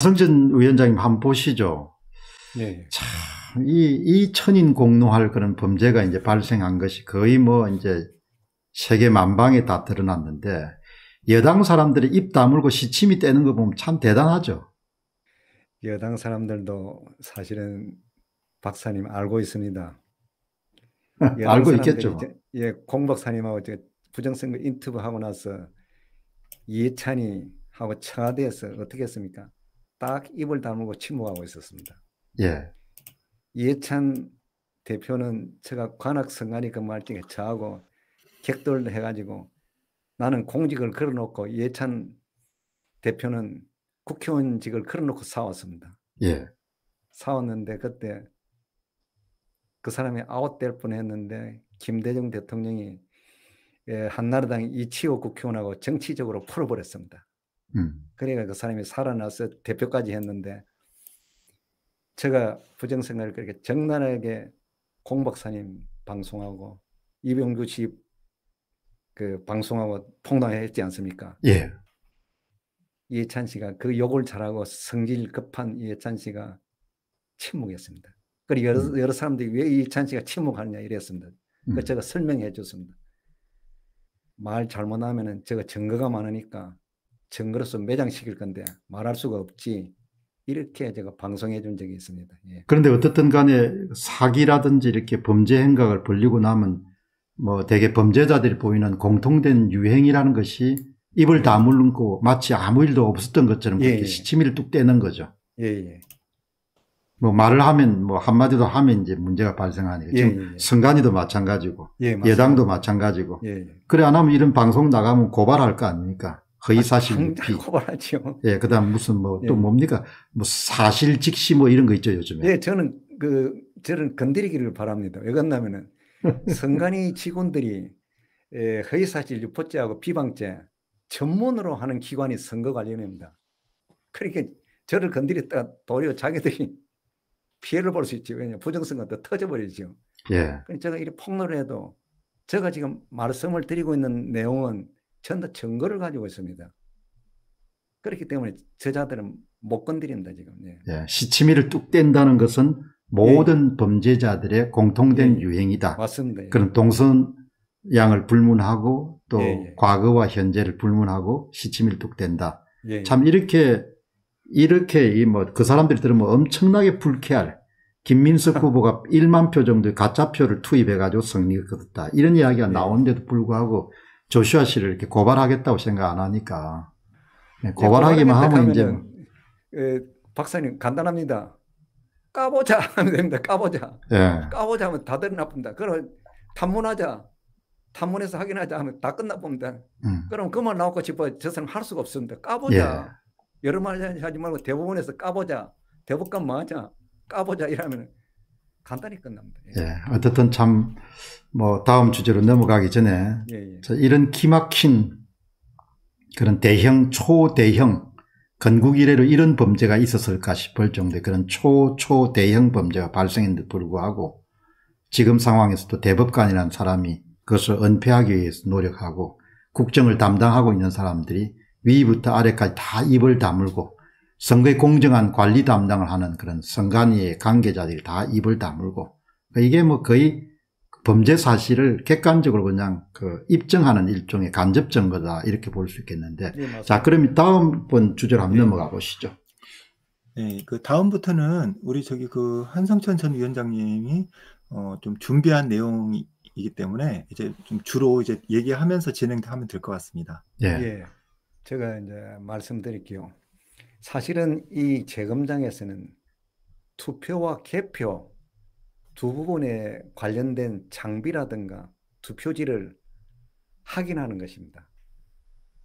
성전 위원장님 한 번 보시죠. 예, 예. 참, 이, 이 천인 공노할 그런 범죄가 이제 발생한 것이 거의 뭐 이제 세계 만방에 다 드러났는데 여당 사람들이 입 다물고 시침이 떼는 거 보면 참 대단하죠. 여당 사람들도 사실은 박사님 알고 있습니다. 알고 있겠죠. 뭐. 이제, 예, 공박사님하고 부정선거 인터뷰하고 나서 이해찬이 하고 청와대에서 어떻게 했습니까? 딱 입을 다물고 침묵하고 있었습니다. 예. 이찬 대표는 제가 관악 성가니가 말등에 저하고 객돌 해가지고 나는 공직을 걸어놓고 예찬 대표는 국회의원직을 걸어놓고 싸웠습니다. 예. 싸웠는데 그때 그 사람이 아웃될 뻔했는데 김대중 대통령이 예, 한나라당 이치호 국회의원하고 정치적으로 풀어버렸습니다. 음. 그러니까 그 사람이 살아나서 대표까지 했는데 제가 부정생활을 그렇게 적나라하게공 박사님 방송하고 이병규 씨그 방송하고 폭로했지 않습니까? 예. 이해찬 씨가 그 욕을 잘하고 성질 급한 이해찬 씨가 침묵했습니다. 그리고 여러, 음. 여러 사람들이 왜 이해찬 씨가 침묵하느냐 이랬습니다. 그 음. 그 제가 설명해 줬습니다. 말 잘못하면은 제가 증거가 많으니까 증거로서 매장시킬 건데 말할 수가 없지. 이렇게 제가 방송해 준 적이 있습니다. 예. 그런데 어떻든 간에 사기라든지 이렇게 범죄 행각을 벌리고 나면 뭐 대개 범죄자들이 보이는 공통된 유행이라는 것이 입을 예. 다물고 마치 아무 일도 없었던 것처럼 그렇게 예, 예. 시치미를 뚝 떼는 거죠. 예, 예. 뭐 말을 하면 뭐 한마디도 하면 이제 문제가 발생하니까 예, 지금 선관위도 예, 마찬가지고 예, 당도 마찬가지고 그래 안 하면 이런 방송 나가면 고발할 거 아닙니까? 허위사실 아, 고발하죠. 예, 그다음 무슨 뭐또 예. 뭡니까 뭐 사실 직시 뭐 이런 거 있죠 요즘에. 예, 저는 그 저는 건드리기를 바랍니다. 왜 그러냐면은 선관위 직원들이 예, 허위사실 유포죄하고 비방죄 전문으로 하는 기관이 선거 관련입니다. 그러니까 저를 건드렸다가 도리어 자기들이 피해를 볼 수 있지. 왜냐 부정선거가 또 터져버리죠. 예. 그러니까 제가 이렇게 폭로를 해도 제가 지금 말씀을 드리고 있는 내용은 전부 증거를 가지고 있습니다. 그렇기 때문에 저자들은 못건드립다 지금. 예. 예, 시치미를 뚝 뗀다는 것은 모든 예. 범죄자들의 공통된 예. 유행이다. 맞습니다. 예. 그런 동선 양을 불문하고 또 예, 과거와 현재를 불문하고 시치미를 뚝 뗀다. 참 이렇게 이렇게 이 뭐 그 사람들이 들으면 엄청나게 불쾌할 김민석 후보가 1만 표 정도의 가짜표를 투입해가지고 승리를 거뒀다. 이런 이야기가 나오는데도 불구하고 조슈아 씨를 이렇게 고발하겠다고 생각 안 하니까 네, 고발하기만 하면 이제 예, 박사님 간단합니다. 까보자 하면 됩니다. 까보자. 예. 까보자 하면 다들 나쁩니다. 그럼 탐문하자. 탐문해서 확인하자 하면 다 끝나봅니다. 음. 그럼 그만 나오고 싶어 저 사람 할 수가 없습니다. 까보자. 예. 여러 말 하지 말고 대부분에서 까보자. 대법관 하자. 까보자 이러면 간단히 끝납니다. 예. 예 어쨌든 참 뭐 다음 주제로 넘어가기 전에 예, 예. 이런 기막힌 그런 대형 초대형 건국 이래로 이런 범죄가 있었을까 싶을 정도의 그런 초 초대형 범죄가 발생했는데 불구하고 지금 상황에서도 대법관이라는 사람이 그것을 은폐하기 위해서 노력하고 국정을 담당하고 있는 사람들이 위부터 아래까지 다 입을 다물고 선거의 공정한 관리 담당을 하는 그런 선관위의 관계자들이 다 입을 다물고 그러니까 이게 뭐 거의 범죄 사실을 객관적으로 그냥 그 입증하는 일종의 간접 증거다 이렇게 볼 수 있겠는데 네, 자 그럼 다음번 주제로 한번 네. 넘어가 보시죠. 네, 그 다음부터는 우리 저기 그 한성천 전 위원장님이 어좀 준비한 내용이기 때문에 이제 좀 주로 이제 얘기하면서 진행하면 될 것 같습니다. 예. 예. 제가 이제 말씀드릴게요. 사실은 이 재검장에서는 투표와 개표 두 부분에 관련된 장비라든가 투표지를 확인하는 것입니다.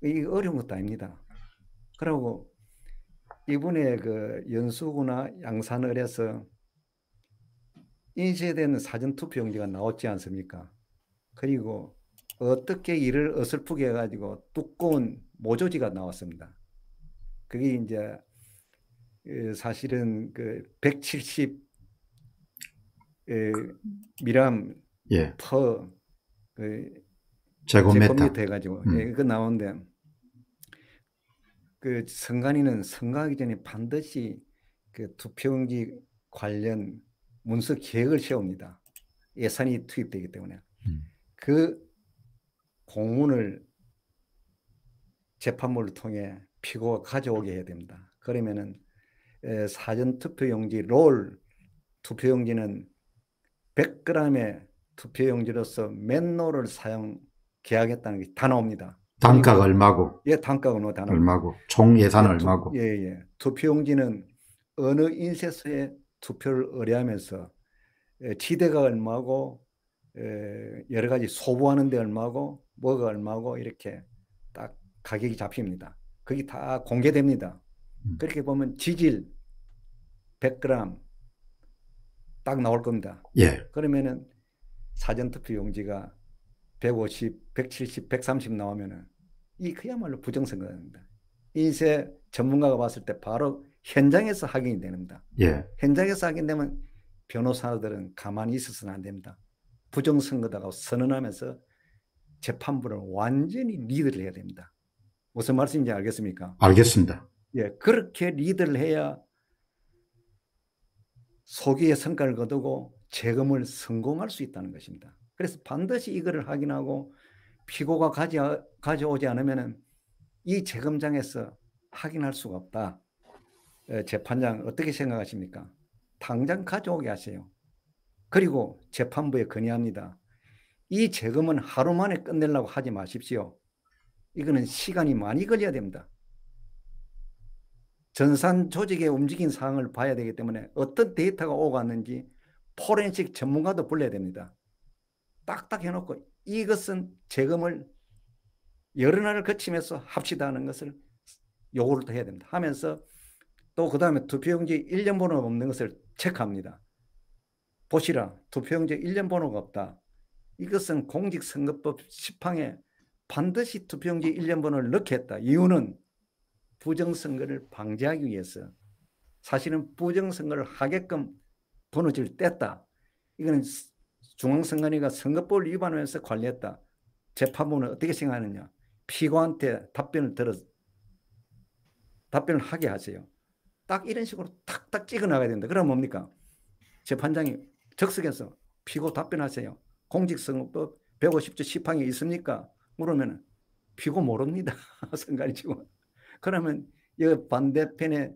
이 어려운 것도 아닙니다. 그리고 이번에 그 연수구나 양산을에서 인쇄된 사전투표용지가 나왔지 않습니까? 그리고 어떻게 이를 어설프게 해가지고 두꺼운 모조지가 나왔습니다. 그게 이제 예, 사실은 그 170 미람 예. 퍼그 제곱미터 돼가지고 음. 예, 그 나온데 그 선관위는 선거하기 전에 반드시 그 투표용지 관련 문서 계획을 세웁니다. 예산이 투입되기 때문에 음. 그 공문을 재판부를 통해 피고 가져오게 해야 됩니다. 그러면은 사전 투표용지 롤 투표용지는 100g의 투표용지로서 맨롤을 사용계약했다는 게 다 나옵니다. 단가가 얼마고? 예, 단가가 뭐 단가. 얼마고? 총 예산 얼마고? 예, 예. 투표용지는 어느 인쇄소에 투표를 의뢰하면서 지대가 얼마고 여러 가지 소부하는 데 얼마고 뭐가 얼마고 이렇게 딱 가격이 잡힙니다. 그게 다 공개됩니다. 음. 그렇게 보면 지질 100g 딱 나올 겁니다. 예. 그러면은 사전투표 용지가 150, 170, 130 나오면은 이 그야말로 부정선거입니다. 인쇄 전문가가 봤을 때 바로 현장에서 확인이 됩니다. 예. 현장에서 확인되면 변호사들은 가만히 있어서는 안 됩니다. 부정선거다가 선언하면서 재판부를 완전히 리드를 해야 됩니다. 무슨 말씀인지 알겠습니까? 알겠습니다. 예, 그렇게 리드를 해야 소기의 성과를 거두고 재검을 성공할 수 있다는 것입니다. 그래서 반드시 이거를 확인하고 피고가 가져, 가져오지 않으면 이 재검장에서 확인할 수가 없다. 예, 재판장 어떻게 생각하십니까? 당장 가져오게 하세요. 그리고 재판부에 건의합니다. 이 재검은 하루 만에 끝내려고 하지 마십시오. 이거는 시간이 많이 걸려야 됩니다. 전산 조직의 움직인 사항을 봐야 되기 때문에 어떤 데이터가 오갔는지 포렌식 전문가도 불러야 됩니다. 딱딱 해놓고 이것은 재검을 여러 날을 거치면서 합시다 하는 것을 요구를 해야 됩니다. 하면서 또 그 다음에 투표용지 1년 번호가 없는 것을 체크합니다. 보시라 투표용지 1년 번호가 없다. 이것은 공직선거법 10항에 반드시 투표용지 1년번호를 넣겠다. 이유는 부정선거를 방지하기 위해서 사실은 부정선거를 하게끔 번호지를 뗐다. 이거는 중앙선관위가 선거법을 위반하면서 관리했다. 재판부는 어떻게 생각하느냐. 피고한테 답변을 들어 답변을 하게 하세요. 딱 이런 식으로 탁탁 찍어 나가야 된다. 그럼 뭡니까? 재판장이 적석에서 피고 답변하세요. 공직선거법 150조 10항에 있습니까? 그러면 피고 모릅니다. 선관위 직원. 그러면 이 반대편의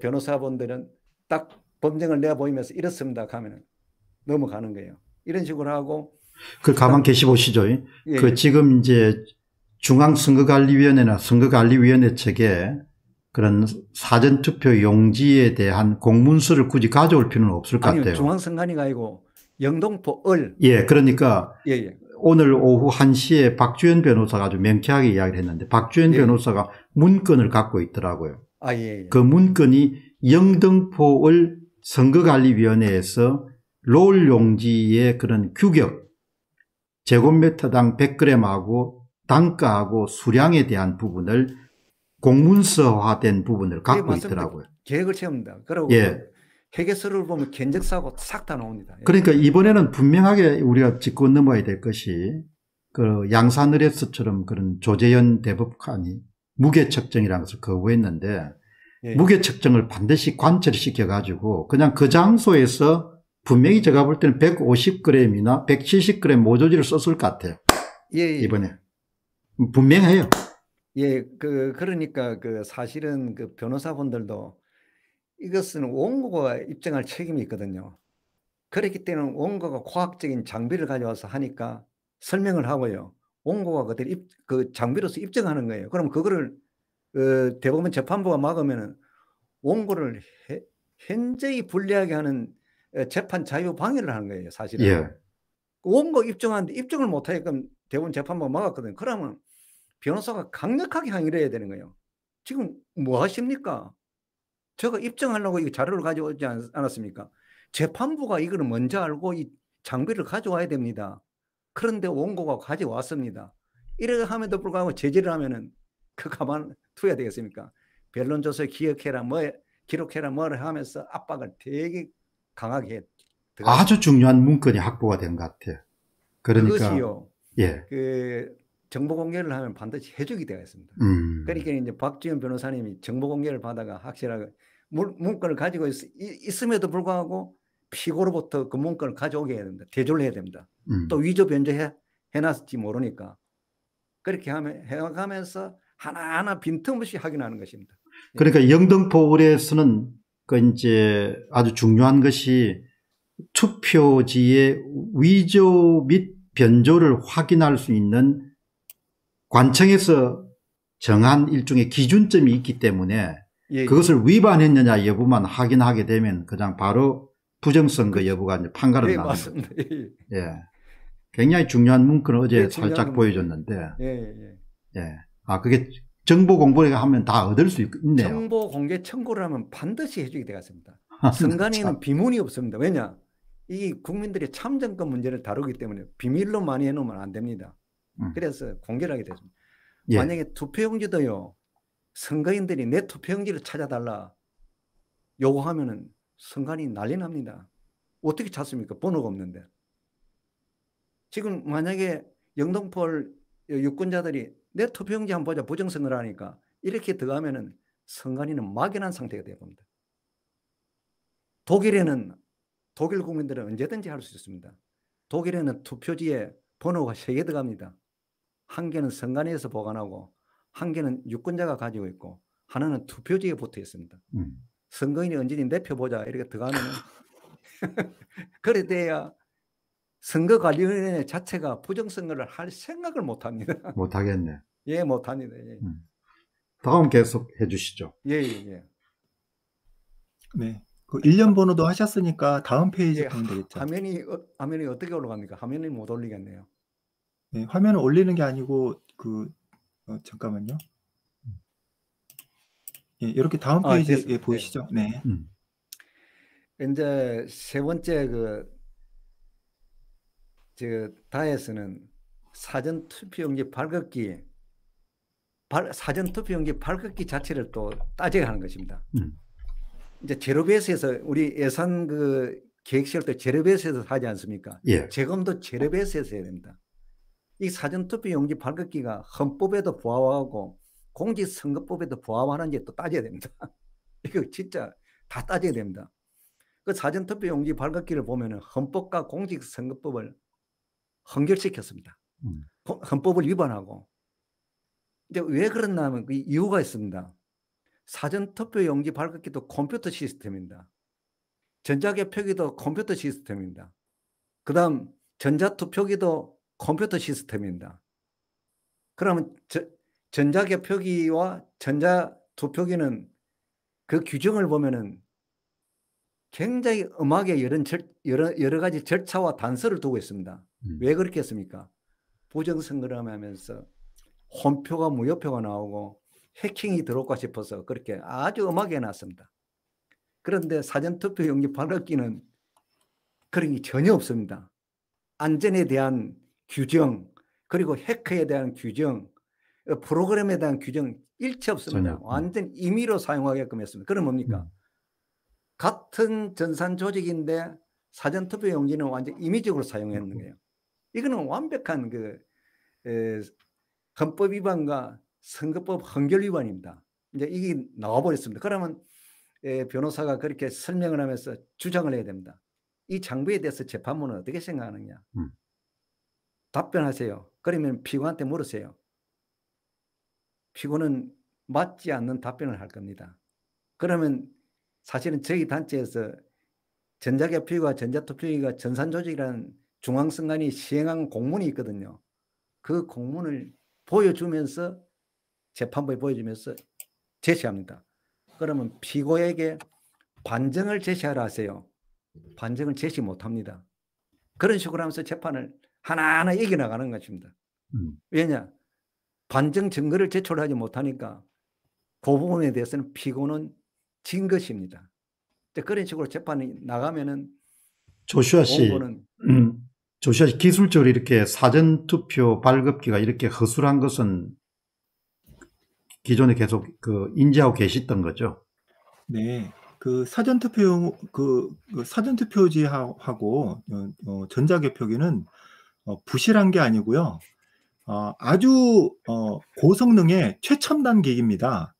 변호사분들은 딱 법정을 내보이면서 이렇습니다. 가면은 넘어가는 거예요. 이런 식으로 하고. 그 가만 계시 보시죠. 예. 그 예. 지금 이제 중앙선거관리위원회나 선거관리위원회 측에 그런 사전투표 용지에 대한 공문서를 굳이 가져올 필요는 없을 아니요, 같아요. 중앙선관위가 아니고 영동포을. 예, 그러니까 예, 예. 오늘 오후 1시에 박주현 변호사가 아주 명쾌하게 이야기를 했는데 박주현 예. 변호사가 문건을 갖고 있더라고요. 아, 예, 예. 그 문건이 영등포을 선거관리위원회에서 롤 용지의 그런 규격 제곱미터당 100g하고 단가하고 수량에 대한 부분을 공문서화된 부분을 갖고 있더라고요. 계획을 세웁니다. 그러고 예. 그 회계서를 보면 견적사고 싹 다 나옵니다. 예. 그러니까 이번에는 분명하게 우리가 짚고 넘어야 될 것이 그 양산의뢰서처럼 그런 조재현 대법관이 무게측정이라는 것을 거부했는데 예. 무게측정을 반드시 관철시켜 가지고 그냥 그 장소에서 분명히 제가 볼 때는 150g이나 170g 모조지를 썼을 것 같아요. 예, 예. 이번에 분명해요. 예, 그 그러니까 그 사실은 그 변호사분들도 이것은 원고가 입증할 책임이 있거든요. 그렇기 때문에 원고가 과학적인 장비를 가져와서 하니까 설명을 하고요. 원고가 그대로 입, 그 장비로서 입증하는 거예요. 그럼 그거를 어, 대법원 재판부가 막으면 원고를 해, 현저히 불리하게 하는 어, 재판 자유 방해를 하는 거예요. 사실은. 예. 그 원고 입증하는데 입증을 못하게끔 대법원 재판부가 막았거든요. 그러면 변호사가 강력하게 항의를 해야 되는 거예요. 지금 뭐 하십니까? 제가 입증하려고 이 자료를 가져오지 않았습니까? 재판부가 이걸 먼저 알고 이 장비를 가져와야 됩니다. 그런데 원고가 가져왔습니다. 이래 함에도 불구하고 제재를 하면은 그 가만 투야 되겠습니까? 변론 조서 기억해라 뭐 기록해라 뭐 하면서 압박을 되게 강하게 했. 아주 중요한 문건이 확보가 된 것 같아요. 그러니까 그것이요. 예. 그 정보 공개를 하면 반드시 해주게 되어 있습니다. 음. 그러니까 이제 박지현 변호사님이 정보 공개를 받아가 확실하게 문건을 가지고 있, 있음에도 불구하고 피고로부터 그 문건을 가져오게 해야 됩니다. 대조를 해야 됩니다. 음. 또 위조 변조해 놨을지 모르니까 그렇게 하면 해가면서 하나하나 빈틈없이 확인하는 것입니다. 예. 그러니까 영등포 의에서는그 이제 아주 중요한 것이 투표지의 위조 및 변조를 확인할 수 있는 관청에서 정한 일종의 기준점이 있기 때문에 예, 예, 그것을 위반했느냐 여부만 확인하게 되면 그냥 바로 부정선거 여부가 이제 판가름 예, 나는 맞습 예, 예. 예. 굉장히 중요한 문구는 어제 살짝 보여줬는데. 예, 아, 그게 정보 공개를 하면 다 얻을 수 있네요. 정보 공개 청구를 하면 반드시 해주게 되겠습니다. 아, 선관위는 비문이 없습니다. 왜냐? 이 국민들이 참정권 문제를 다루기 때문에 비밀로 많이 해놓으면 안 됩니다. 음. 그래서 공개를 하게 됐습니다. 만약에 투표용지도요. 선거인들이 내 투표용지를 찾아달라 요구하면은 선관이 난리 납니다. 어떻게 찾습니까? 번호가 없는데. 지금 만약에 영등포 유권자들이 내 투표용지 한번 보자 부정선거를 하니까 이렇게 들어가면은 선관위는 막연한 상태가 되어봅니다. 독일에는 독일 국민들은 언제든지 할 수 있습니다. 독일에는 투표지에 번호가 3개 들어갑니다. 한 개는 선관위에서 보관하고 한 개는 유권자가 가지고 있고 하나는 투표지에 붙어 있습니다. 음. 선거인이 언제든 내표보자 이렇게 들어가면 그래 돼야 선거관리위원회 자체가 부정선거를 할 생각을 못합니다. 못하겠네. 예, 못합니다. 예. 음. 다음 계속 해주시죠. 예, 예, 예. 네. 그 1년 번호도 하셨으니까 다음 페이지 가면 예, 되겠죠. 화면이, 어, 화면이 어떻게 올라갑니까? 화면이 못 올리겠네요. 네, 화면을 올리는 게 아니고 그 어, 잠깐만요. 예, 이렇게 다음 아, 페이지에 됐습 네. 보이시죠? 네. 음. 이제 세 번째 그 다에서는 사전 투표용지 발급기 발, 사전 투표용지 발급기 자체를 또 따져야 하는 것입니다. 음. 이제 제로베이스에서 우리 예산 그 계획 세울 때 제로베이스에서 하지 않습니까? 예. 재검도 제로베이스에서 해야 됩니다. 이 사전투표 용지 발급기가 헌법에도 부합하고 공직선거법에도 부합하는지 또 따져야 됩니다. 이거 진짜 다 따져야 됩니다. 그 사전투표 용지 발급기를 보면 헌법과 공직선거법을 헌결시켰습니다. 음. 헌법을 위반하고. 근데 왜 그랬냐면 그 이유가 있습니다. 사전투표 용지 발급기도 컴퓨터 시스템입니다. 전자개표기도 컴퓨터 시스템입니다. 그 다음 전자투표기도 컴퓨터 시스템입니다. 그러면 저, 전자계 표기와 전자 도표기는 그 규정을 보면은 굉장히 음악에 여러, 여러, 여러 가지 절차와 단서를 두고 있습니다. 음. 왜 그렇게 했습니까? 보정선거를 하면서 혼표가 무효표가 나오고 해킹이 들어올까 싶어서 그렇게 아주 음악에 놨습니다 그런데 사전투표 용지 발급기는 그런 게 전혀 없습니다. 안전에 대한 규정, 그리고 해커에 대한 규정, 어, 프로그램에 대한 규정 일체 없습니다. 음. 완전 임의로 사용하게끔 했습니다. 그럼 뭡니까? 음. 같은 전산 조직인데 사전투표 용지는 완전 임의적으로 사용했는 거예요. 이거는 완벽한 그 에, 헌법 위반과 선거법 헌결 위반입니다. 이제 이게 나와버렸습니다. 그러면 에, 변호사가 그렇게 설명을 하면서 주장을 해야 됩니다. 이 장부에 대해서 재판부는 어떻게 생각하느냐? 음. 답변하세요. 그러면 피고한테 물으세요. 피고는 맞지 않는 답변을 할 겁니다. 그러면 사실은 저희 단체에서 전자개피기와 전자투표기가 전산조직이라는 중앙선관위 시행한 공문이 있거든요. 그 공문을 보여주면서 재판부에 보여주면서 제시합니다. 그러면 피고에게 반증을 제시하라 하세요. 반증을 제시 못합니다. 그런 식으로 하면서 재판을 하나하나 이겨나가는 것입니다. 음. 왜냐? 반증 증거를 제출하지 못하니까 그 부분에 대해서는 피고는 진 것입니다. 그런 식으로 재판이 나가면은 조슈아 씨, 음, 조슈아 씨 기술적으로 이렇게 사전 투표 발급기가 이렇게 허술한 것은 기존에 계속 그 인지하고 계셨던 거죠. 네, 그 사전 투표 그, 그 사전 투표지하고 어, 어 전자개표기는 어, 부실한 게 아니고요. 어, 아주 어, 고성능의 최첨단 기기입니다.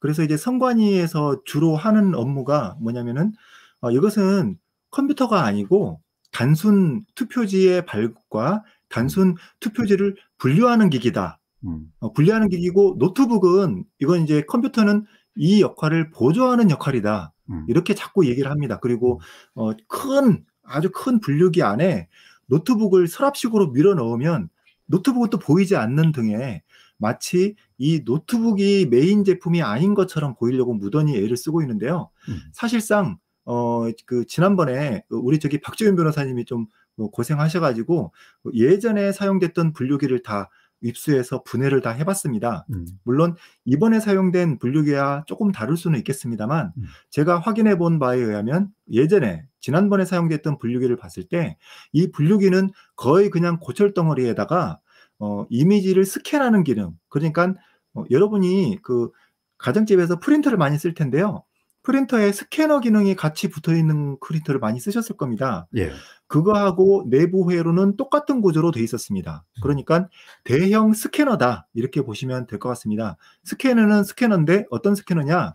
그래서 이제 선관위에서 주로 하는 업무가 뭐냐면은 어, 이것은 컴퓨터가 아니고 단순 투표지의 발급과 단순 투표지를 분류하는 기기다. 음. 어, 분류하는 기기고 노트북은 이건 이제 컴퓨터는 이 역할을 보조하는 역할이다. 음. 이렇게 자꾸 얘기를 합니다. 그리고 음. 어, 큰 아주 큰 분류기 안에 노트북을 서랍식으로 밀어 넣으면 노트북은 또 보이지 않는 등에 마치 이 노트북이 메인 제품이 아닌 것처럼 보이려고 무던히 애를 쓰고 있는데요. 음. 사실상 어 그 지난번에 우리 저기 박재윤 변호사님이 좀 뭐 고생하셔가지고 예전에 사용됐던 분류기를 다 입수해서 분해를 다 해봤습니다. 음. 물론 이번에 사용된 분류기와 조금 다를 수는 있겠습니다만 음. 제가 확인해 본 바에 의하면 예전에 지난번에 사용됐던 분류기를 봤을 때 이 분류기는 거의 그냥 고철 덩어리에다가 어, 이미지를 스캔하는 기능 그러니까 어, 여러분이 그 가정집에서 프린터를 많이 쓸 텐데요. 프린터에 스캐너 기능이 같이 붙어 있는 프린터를 많이 쓰셨을 겁니다. 예. 그거하고 내부 회로는 똑같은 구조로 되어 있었습니다. 음. 그러니까 대형 스캐너다 이렇게 보시면 될 것 같습니다. 스캐너는 스캐너인데 어떤 스캐너냐?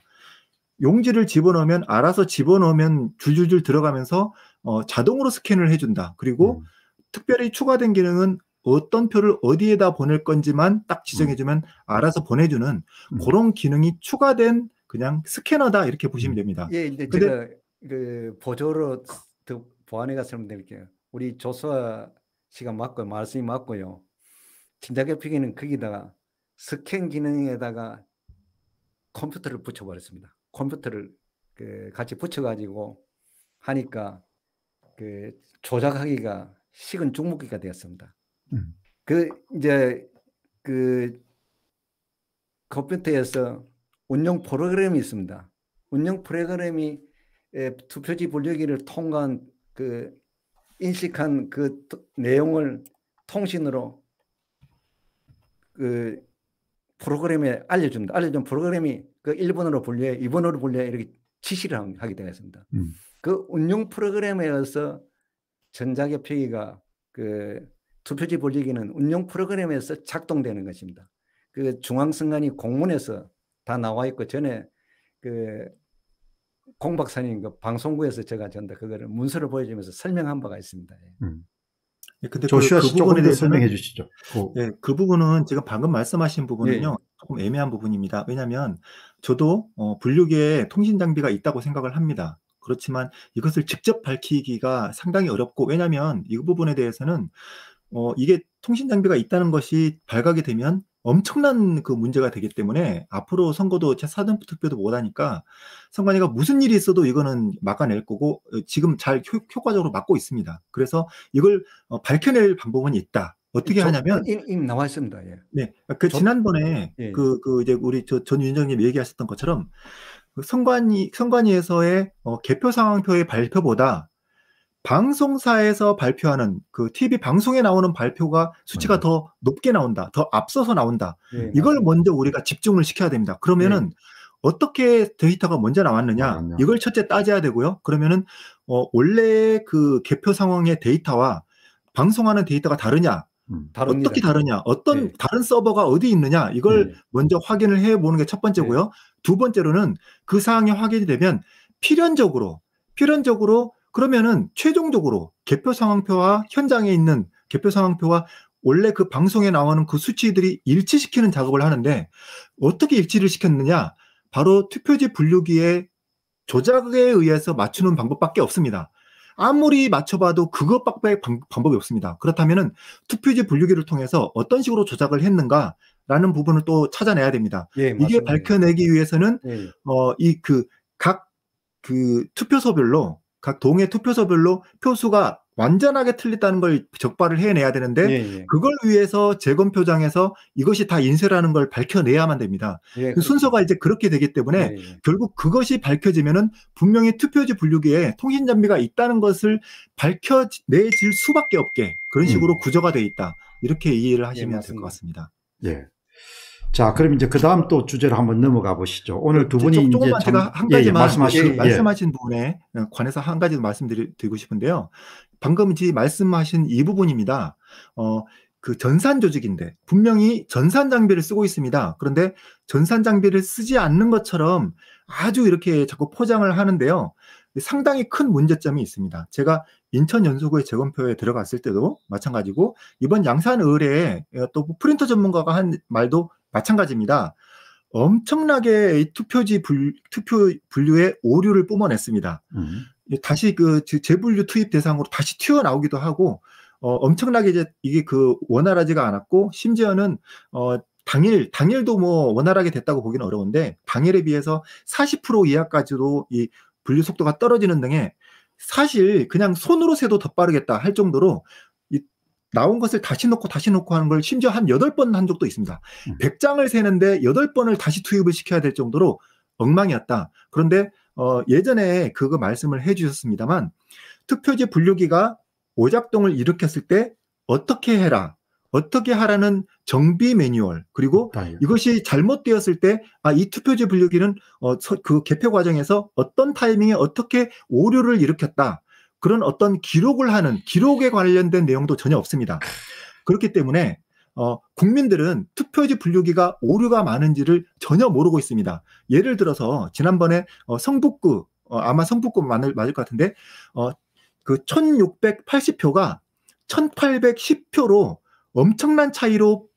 용지를 집어넣으면 알아서 집어넣으면 줄줄줄 들어가면서 어, 자동으로 스캔을 해준다. 그리고 음. 특별히 추가된 기능은 어떤 표를 어디에다 보낼 건지만 딱 음. 지정해주면 음. 알아서 보내주는 음. 그런 기능이 추가된 그냥 스캐너다 이렇게 음. 보시면 됩니다. 예, 이제 근데, 제가 그 보조로 보안회가 설드릴게요 우리 조수아 씨가 맞고요, 말씀이 맞고요. 진작협회기는 거기다가 스캔 기능에다가 컴퓨터를 붙여버렸습니다. 컴퓨터를 그 같이 붙여가지고 하니까 그 조작하기가 식은 죽먹기가 되었습니다. 음. 그 이제 그 컴퓨터에서 운영 프로그램이 있습니다. 운영 프로그램이 투표지 분류기를 통한그 인식한 그 내용을 통신으로 그 프로그램에 알려줍다 알려준 프로그램이 그 1번으로 분류해, 2번으로 분류해 이렇게 지시를 하게 되겠습니다. 음. 그 운영 프로그램에 의해서 전자개표기가 그 투표지 분류기는 운영 프로그램에서 작동되는 것입니다. 그 중앙선관위 공문에서 다 나와 있고 전에 그 공박사님 그 방송국에서 제가 전다 그거를 문서를 보여주면서 설명한 바가 있습니다. 예. 음. 예, 근데 조슈아 그, 그 부분에 대해서 설명해 주시죠. 오. 그 예, 그 부분은 지금 방금 말씀하신 부분은요 예. 조금 애매한 부분입니다. 왜냐하면 저도 어, 분류계에 통신 장비가 있다고 생각을 합니다. 그렇지만 이것을 직접 밝히기가 상당히 어렵고 왜냐하면 이 부분에 대해서는 어, 이게 통신 장비가 있다는 것이 발각이 되면 엄청난 그 문제가 되기 때문에 앞으로 선거도 제 사전부 투표도 못하니까 선관위가 무슨 일이 있어도 이거는 막아낼 거고 어, 지금 잘 효, 과적으로 막고 있습니다. 그래서 이걸 어, 밝혀낼 방법은 있다. 어떻게 저, 하냐면 이미 나와 있습니다. 예. 네, 그러니까 그 저, 지난번에 예, 예. 그, 그 이제 우리 저전 위원장님 얘기하셨던 것처럼 그 선관위 선관위에서의 어, 개표 상황표의 발표보다 방송사에서 발표하는 그 TV 방송에 나오는 발표가 수치가 네. 더 높게 나온다, 더 앞서서 나온다. 네, 이걸 먼저 우리가 집중을 시켜야 됩니다. 그러면은 네. 어떻게 데이터가 먼저 나왔느냐 맞아요. 이걸 첫째 따져야 되고요. 그러면은 어, 원래 그 개표 상황의 데이터와 방송하는 데이터가 다르냐 음, 어떻게 다르냐, 어떤 네. 다른 서버가 어디 있느냐 이걸 네. 먼저 확인을 해보는 게 첫 번째고요. 네. 두 번째로는 그 사항이 확인이 되면 필연적으로 필연적으로 그러면은 최종적으로 개표 상황표와 현장에 있는 개표 상황표와 원래 그 방송에 나오는 그 수치들이 일치시키는 작업을 하는데 어떻게 일치를 시켰느냐? 바로 투표지 분류기에 조작에 의해서 맞추는 방법밖에 없습니다. 아무리 맞춰봐도 그것밖에 방법이 없습니다. 그렇다면은 투표지 분류기를 통해서 어떤 식으로 조작을 했는가? 라는 부분을 또 찾아내야 됩니다. 예, 이게 밝혀내기 위해서는 예. 어이 그 각그 그 투표소별로 각 동의 투표소별로 표수가 완전하게 틀렸다는 걸 적발을 해내야 되는데 예, 예. 그걸 위해서 재검표장에서 이것이 다 인쇄라는 걸 밝혀내야만 됩니다. 예, 그 그렇죠. 순서가 이제 그렇게 되기 때문에 예, 예. 결국 그것이 밝혀지면은 분명히 투표지 분류기에 통신 장비가 있다는 것을 밝혀내질 수밖에 없게 그런 음. 식으로 음. 구조가 돼 있다 이렇게 이해를 예, 하시면 될 것 같습니다. 예. 자, 그럼 이제 그 다음 또 주제로 한번 넘어가 보시죠. 오늘 두 분이 조금, 이제 제가 한 가지만 예, 예, 말씀하신, 예, 예, 말씀하신 부분에 관해서 한 가지 말씀드리고 싶은데요. 방금 이제 말씀하신 이 부분입니다. 어, 그 전산 조직인데 분명히 전산 장비를 쓰고 있습니다. 그런데 전산 장비를 쓰지 않는 것처럼 아주 이렇게 자꾸 포장을 하는데요. 상당히 큰 문제점이 있습니다. 제가 인천 연수구의 재검표에 들어갔을 때도 마찬가지고 이번 양산 의뢰에 또 프린터 전문가가 한 말도 마찬가지입니다. 엄청나게 투표지 불, 투표 분류의 오류를 뿜어냈습니다. 음. 다시 그 재분류 투입 대상으로 다시 튀어나오기도 하고 어, 엄청나게 이제 이게 그 원활하지가 않았고 심지어는 어, 당일 당일도 뭐 원활하게 됐다고 보기는 어려운데 당일에 비해서 40% 이하까지도 이 분류 속도가 떨어지는 등의 사실 그냥 손으로 세도 더 빠르겠다 할 정도로 나온 것을 다시 넣고 다시 넣고 하는 걸 심지어 한 여덟 번 한 적도 있습니다. 음. 백장을 세는데 여덟 번을 다시 투입을 시켜야 될 정도로 엉망이었다. 그런데 어, 예전에 그거 말씀을 해주셨습니다만 투표지 분류기가 오작동을 일으켰을 때 어떻게 해라 어떻게 하라는 정비 매뉴얼 그리고 음, 이것이 잘못되었을 때 아 이 투표지 분류기는 어, 그 개표 과정에서 어떤 타이밍에 어떻게 오류를 일으켰다 그런 어떤 기록을 하는 기록에 관련된 내용도 전혀 없습니다. 그렇기 때문에 어, 국민들은 투표지 분류기가 오류가 많은지를 전혀 모르고 있습니다. 예를 들어서 지난번에 어, 성북구 어, 아마 성북구 맞을, 맞을 것 같은데 어, 그 1680표가 1810표로 엄청난 차이로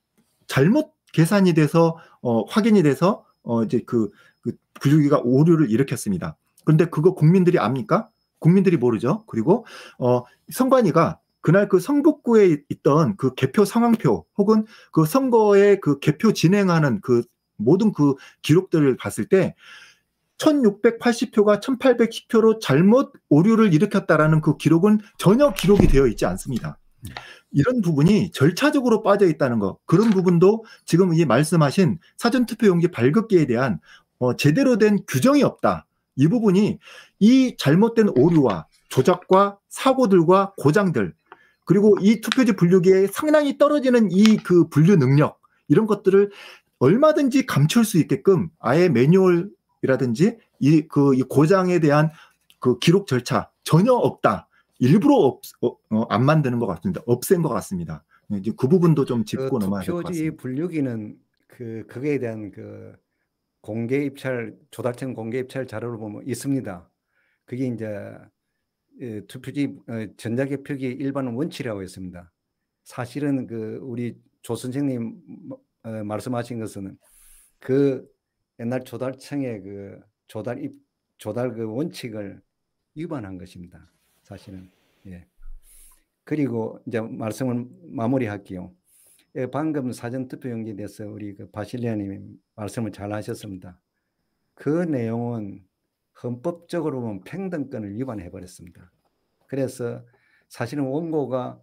잘못 계산이 돼서 어, 확인이 돼서 어, 이제 그, 그 분류기가 오류를 일으켰습니다. 그런데 그거 국민들이 압니까? 국민들이 모르죠. 그리고 어, 선관위가 그날 그 성북구에 있던 그 개표 상황표 혹은 그 선거의 그 개표 진행하는 그 모든 그 기록들을 봤을 때 1680표가 1810표로 잘못 오류를 일으켰다라는 그 기록은 전혀 기록이 되어 있지 않습니다. 이런 부분이 절차적으로 빠져 있다는 것 그런 부분도 지금 이 말씀하신 사전투표용지 발급기에 대한 어, 제대로 된 규정이 없다 이 부분이 이 잘못된 오류와 조작과 사고들과 고장들 그리고 이 투표지 분류기에 상당히 떨어지는 이 그 분류 능력 이런 것들을 얼마든지 감출 수 있게끔 아예 매뉴얼이라든지 이 그이 그, 고장에 대한 그 기록 절차 전혀 없다. 일부러 없, 어, 어, 안 만드는 것 같습니다. 없앤 것 같습니다. 네, 이제 그 부분도 좀 짚고 그 넘어야 될 것 같습니다. 투표지 분류기는 그그거 대한 그 공개 입찰 조달청 공개 입찰 자료를 보면 있습니다. 그게 이제 예, 투표지 어, 전자개표기 일반 원칙이라고 했습니다. 사실은 그 우리 조 선생님 어, 말씀하신 것은 그 옛날 조달청의 그 조달 입 조달 그 원칙을 위반한 것입니다. 사실은 예. 그리고 이제 말씀을 마무리할게요. 예, 방금 사전투표 연계돼서 우리 그 바실리아님 이 말씀을 잘 하셨습니다. 그 내용은 헌법적으로 보면 팽등권을 위반해 버렸습니다. 그래서 사실은 원고가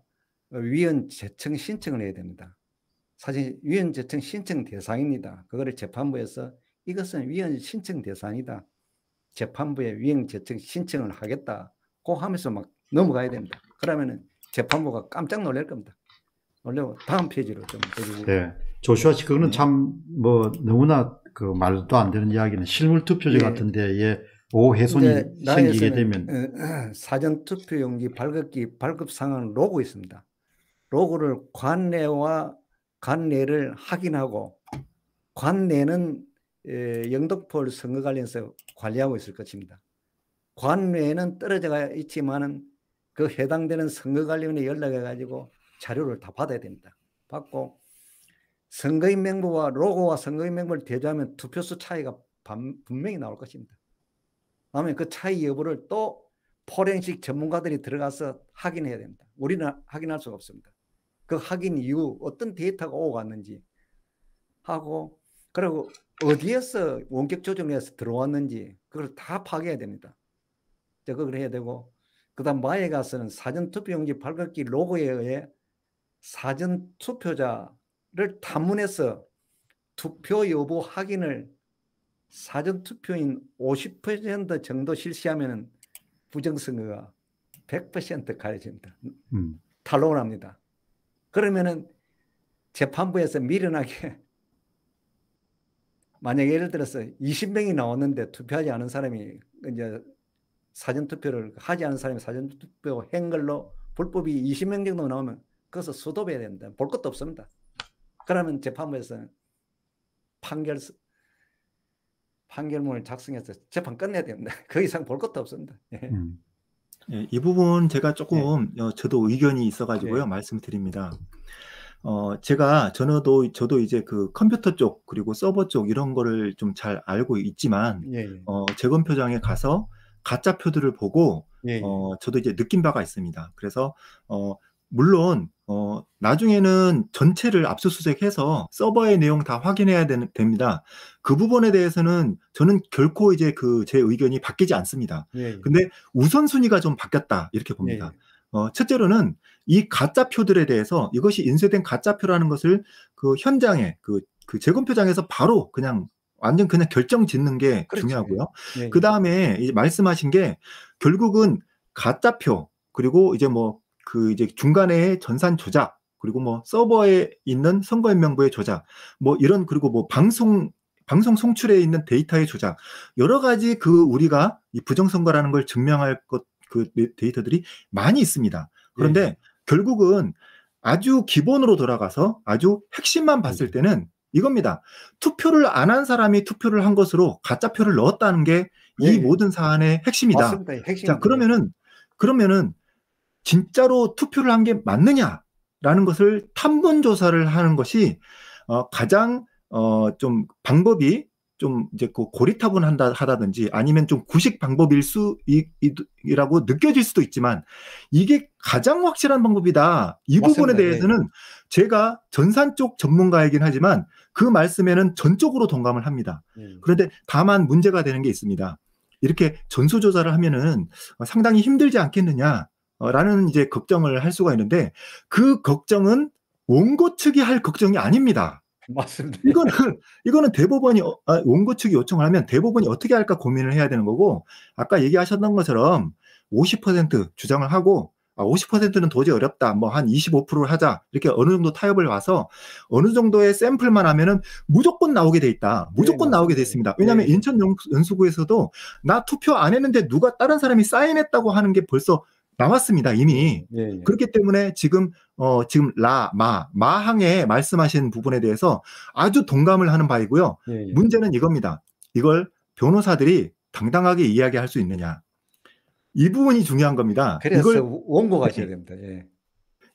위헌 재청 신청을 해야 됩니다. 사실 위헌 재청 신청 대상입니다. 그거를 재판부에서 이것은 위헌 신청 대상이다. 재판부에 위헌 재청 신청을 하겠다고 하면서 막 넘어가야 됩니다. 그러면 재판부가 깜짝 놀랄 겁니다. 원래 다음 페이지로 좀해주세 네. 조슈아 시크는 참 뭐 너무나 그 말도 안 되는 이야기는 실물 투표지 네. 예. 같은 데에 오해손이 생기게 되면 예, 예, 사전 투표용지 발급기 발급 상은 로고 있습니다. 로고를 관내와 관내를 확인하고 관내는 영덕폴 선거 관련해서 관리하고 있을 것입니다. 관내는 떨어져 있지만은 그 해당되는 선거 관련에 연락해 가지고 자료를 다 받아야 됩니다. 받고 선거인 명부와 로고와 선거인 명부를 대조하면 투표수 차이가 분명히 나올 것입니다. 그러면 그 차이 여부를 또 포렌식 전문가들이 들어가서 확인해야 됩니다. 우리는 확인할 수가 없습니다. 그 확인 이후 어떤 데이터가 오고 갔는지 하고 그리고 어디에서 원격 조정에서 들어왔는지 그걸 다 파괴해야 됩니다. 그걸 해야 되고 그다음 마에 가서는 사전 투표용지 발급기 로고에 의해 사전 투표자를 탐문해서 투표 여부 확인을 사전 투표인 50% 정도 실시하면 부정선거가 100% 가려진다. 음. 탈락을 합니다. 그러면은 재판부에서 미련하게 만약 예를 들어서 20명이 나왔는데 투표하지 않은 사람이 이제 사전 투표를 하지 않은 사람이 사전 투표 한 걸로 불법이 20명 정도 나오면 그것서 수도해야 된다. 볼 것도 없습니다. 그러면 재판부에서는 판결, 판결문을 작성해서 재판 끝내야 됩니다. 그 이상 볼 것도 없습니다. 예. 음. 예, 이 부분 제가 조금 예. 어, 저도 의견이 있어가지고요 예. 말씀드립니다. 어, 제가 저도 저도 이제 그 컴퓨터 쪽 그리고 서버 쪽 이런 거를 좀 잘 알고 있지만 예, 예. 어, 재검표장에 가서 가짜 표들을 보고 어, 저도 이제 느낀 바가 있습니다. 그래서 어, 물론 어, 나중에는 전체를 압수수색해서 서버의 내용 다 확인해야 되는, 됩니다. 그 부분에 대해서는 저는 결코 이제 그 제 의견이 바뀌지 않습니다. 예, 예. 근데 우선순위가 좀 바뀌었다 이렇게 봅니다. 예, 예. 어, 첫째로는 이 가짜표들에 대해서 이것이 인쇄된 가짜표라는 것을 그 현장에 그, 그 재검표장에서 바로 그냥 완전 그냥 결정 짓는 게 그렇지. 중요하고요. 예. 예. 그 다음에 말씀하신 게 결국은 가짜표 그리고 이제 뭐그 이제 중간에 전산 조작 그리고 뭐 서버에 있는 선거인명부의 조작 뭐 이런 그리고 뭐 방송 방송 송출에 있는 데이터의 조작 여러 가지 그 우리가 이 부정선거라는 걸 증명할 것 그 데이터들이 많이 있습니다. 그런데 네. 결국은 아주 기본으로 돌아가서 아주 핵심만 봤을 네. 때는 이겁니다. 투표를 안 한 사람이 투표를 한 것으로 가짜 표를 넣었다는 게이 네. 모든 사안의 핵심이다. 맞습니다. 핵심다자 그러면은 그러면은 진짜로 투표를 한 게 맞느냐라는 것을 탐문 조사를 하는 것이 어, 가장 어, 좀 방법이 좀 이제 그 고리타분한다 하다든지 아니면 좀 구식 방법일 수이라고 느껴질 수도 있지만 이게 가장 확실한 방법이다. 이 맞습니다. 부분에 예. 대해서는 제가 전산 쪽 전문가이긴 하지만 그 말씀에는 전적으로 동감을 합니다. 음. 그런데 다만 문제가 되는 게 있습니다. 이렇게 전수조사를 하면은 상당히 힘들지 않겠느냐. 어, 라는 이제 걱정을 할 수가 있는데 그 걱정은 원고 측이 할 걱정이 아닙니다. 맞습니다. 이거는 이거는 대법원이 어, 아, 원고 측이 요청을 하면 대법원이 어떻게 할까 고민을 해야 되는 거고 아까 얘기하셨던 것처럼 50% 주장을 하고 50%는 아, 도저히 어렵다. 뭐 한 25%를 하자. 이렇게 어느 정도 타협을 와서 어느 정도의 샘플만 하면은 무조건 나오게 돼 있다. 무조건 네, 나오게 돼 있습니다. 왜냐하면 네. 인천 연수구에서도 나 투표 안 했는데 누가 다른 사람이 사인했다고 하는 게 벌써 남았습니다 이미 예, 예. 그렇기 때문에 지금 어 지금 라 마 마항에 말씀하신 부분에 대해서 아주 동감을 하는 바이고요 예, 예, 문제는 이겁니다 이걸 변호사들이 당당하게 이야기할 수 있느냐 이 부분이 중요한 겁니다 이걸 원고가셔야 예. 됩니다 예.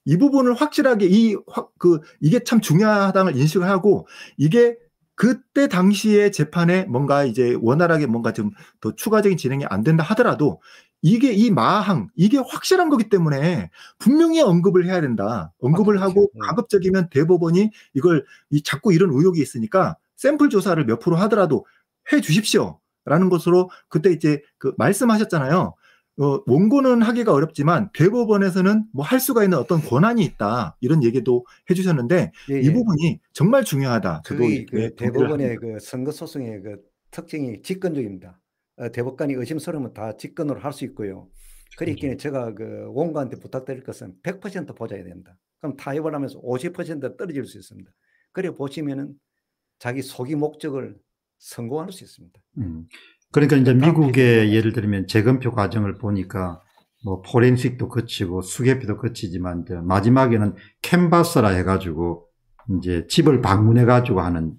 이 부분을 확실하게 이 확 그 이게 참 중요하다는 인식을 하고 이게 그때 당시에 재판에 뭔가 이제 원활하게 뭔가 좀 더 추가적인 진행이 안 된다 하더라도 이게 이 마항 이게 확실한 거기 때문에 분명히 언급을 해야 된다. 언급을 아, 하고 그렇죠. 네. 가급적이면 대법원이 이걸 이 자꾸 이런 의혹이 있으니까 샘플 조사를 몇 프로 하더라도 해 주십시오라는 것으로 그때 이제 그 말씀하셨잖아요. 어, 원고는 하기가 어렵지만 대법원에서는 뭐 할 수가 있는 어떤 권한이 있다 이런 얘기도 해주셨는데 예, 예. 이 부분이 정말 중요하다. 그, 그 대법원의 그 선거 소송의 그 특징이 직권적입니다. 어, 대법관이 의심스러우면 다 직권으로 할 수 있고요. 그렇기 제가 그 원고한테 부탁드릴 것은 100%보좌야 된다. 그럼 타협을 하면서 50% 떨어질 수 있습니다. 그래 보시면은 자기 소기 목적을 성공할 수 있습니다. 음. 그러니까 이제 그러니까 미국의 예를 들면 재검표 과정을 보니까 뭐 포렌식도 거치고 수개표도 거치지만 이제 마지막에는 캔버스라 해가지고 이제 집을 방문해가지고 하는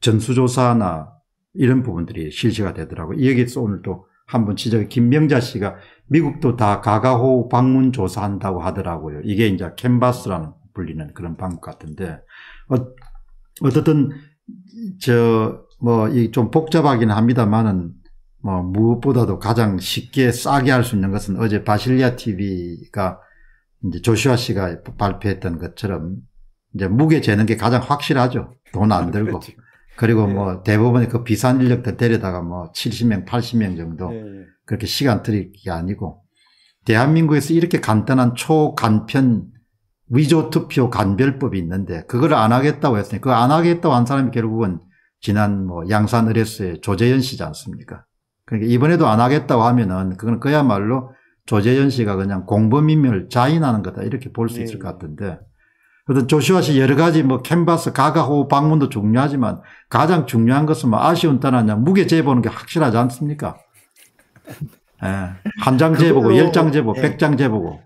전수조사나 이런 부분들이 실시가 되더라고요. 여기서 오늘 또한분 지적, 김병자 씨가 미국도 다 가가호 방문 조사한다고 하더라고요. 이게 이제 캔버스라는 불리는 그런 방법 같은데, 어, 어떻든, 저, 뭐, 이 좀 복잡하긴 합니다만은, 뭐, 무엇보다도 가장 쉽게 싸게 할 수 있는 것은 어제 바실리아 TV가 이제 조슈아 씨가 발표했던 것처럼 이제 무게 재는 게 가장 확실하죠. 돈 안 들고. 그렇죠. 그리고 네. 뭐 대부분 그 비싼 인력들 데려다가 뭐 70명, 80명 정도 네. 그렇게 시간 들일 게 아니고 대한민국에서 이렇게 간단한 초간편 위조 투표 간별법이 있는데 그걸 안 하겠다고 했으니 그안 하겠다고 한 사람이 결국은 지난 뭐 양산 의뢰소의 조재현 씨지 않습니까? 그러니까 이번에도 안 하겠다고 하면은 그건 그야말로 조재현 씨가 그냥 공범임을 자인하는 거다 이렇게 볼수 네. 있을 것 같은데 그래서 조슈아씨 여러 가지 뭐 캔버스, 가가호흡 방문도 중요하지만 가장 중요한 것은 뭐 아쉬운 떠나냐 무게 재보는 게 확실하지 않습니까? 예. 한장 재보고, 열 장 재보고, 예. 백장 재보고.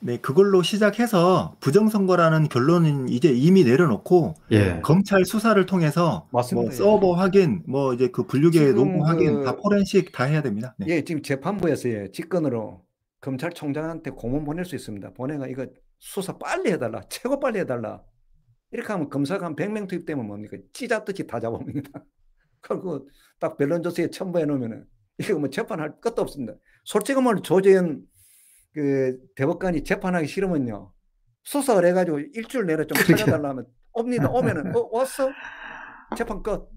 네, 그걸로 시작해서 부정선거라는 결론은 이제 이미 내려놓고 예. 검찰 수사를 통해서 뭐 맞습니다. 뭐 서버 예. 확인, 뭐 이제 그 분류계 농구 확인, 그... 다 포렌식 다 해야 됩니다. 네. 예, 지금 재판부에서 예, 직권으로 검찰총장한테 공문 보낼 수 있습니다. 보내가 이거 수사 빨리 해달라. 최고 빨리 해달라. 이렇게 하면 검사가 한 100명 투입되면 뭡니까? 찢어듯이다 잡아옵니다. 그리고 딱 변론 조서에 첨부해 놓으면은 이거 뭐 재판할 것도 없습니다. 솔직히 말로 조재현 그 대법관이 재판하기 싫으면요. 수사를 해가지고 일주일 내내 좀 찾아달라 하면 옵니다. 오면은 어, 왔어? 재판 끝.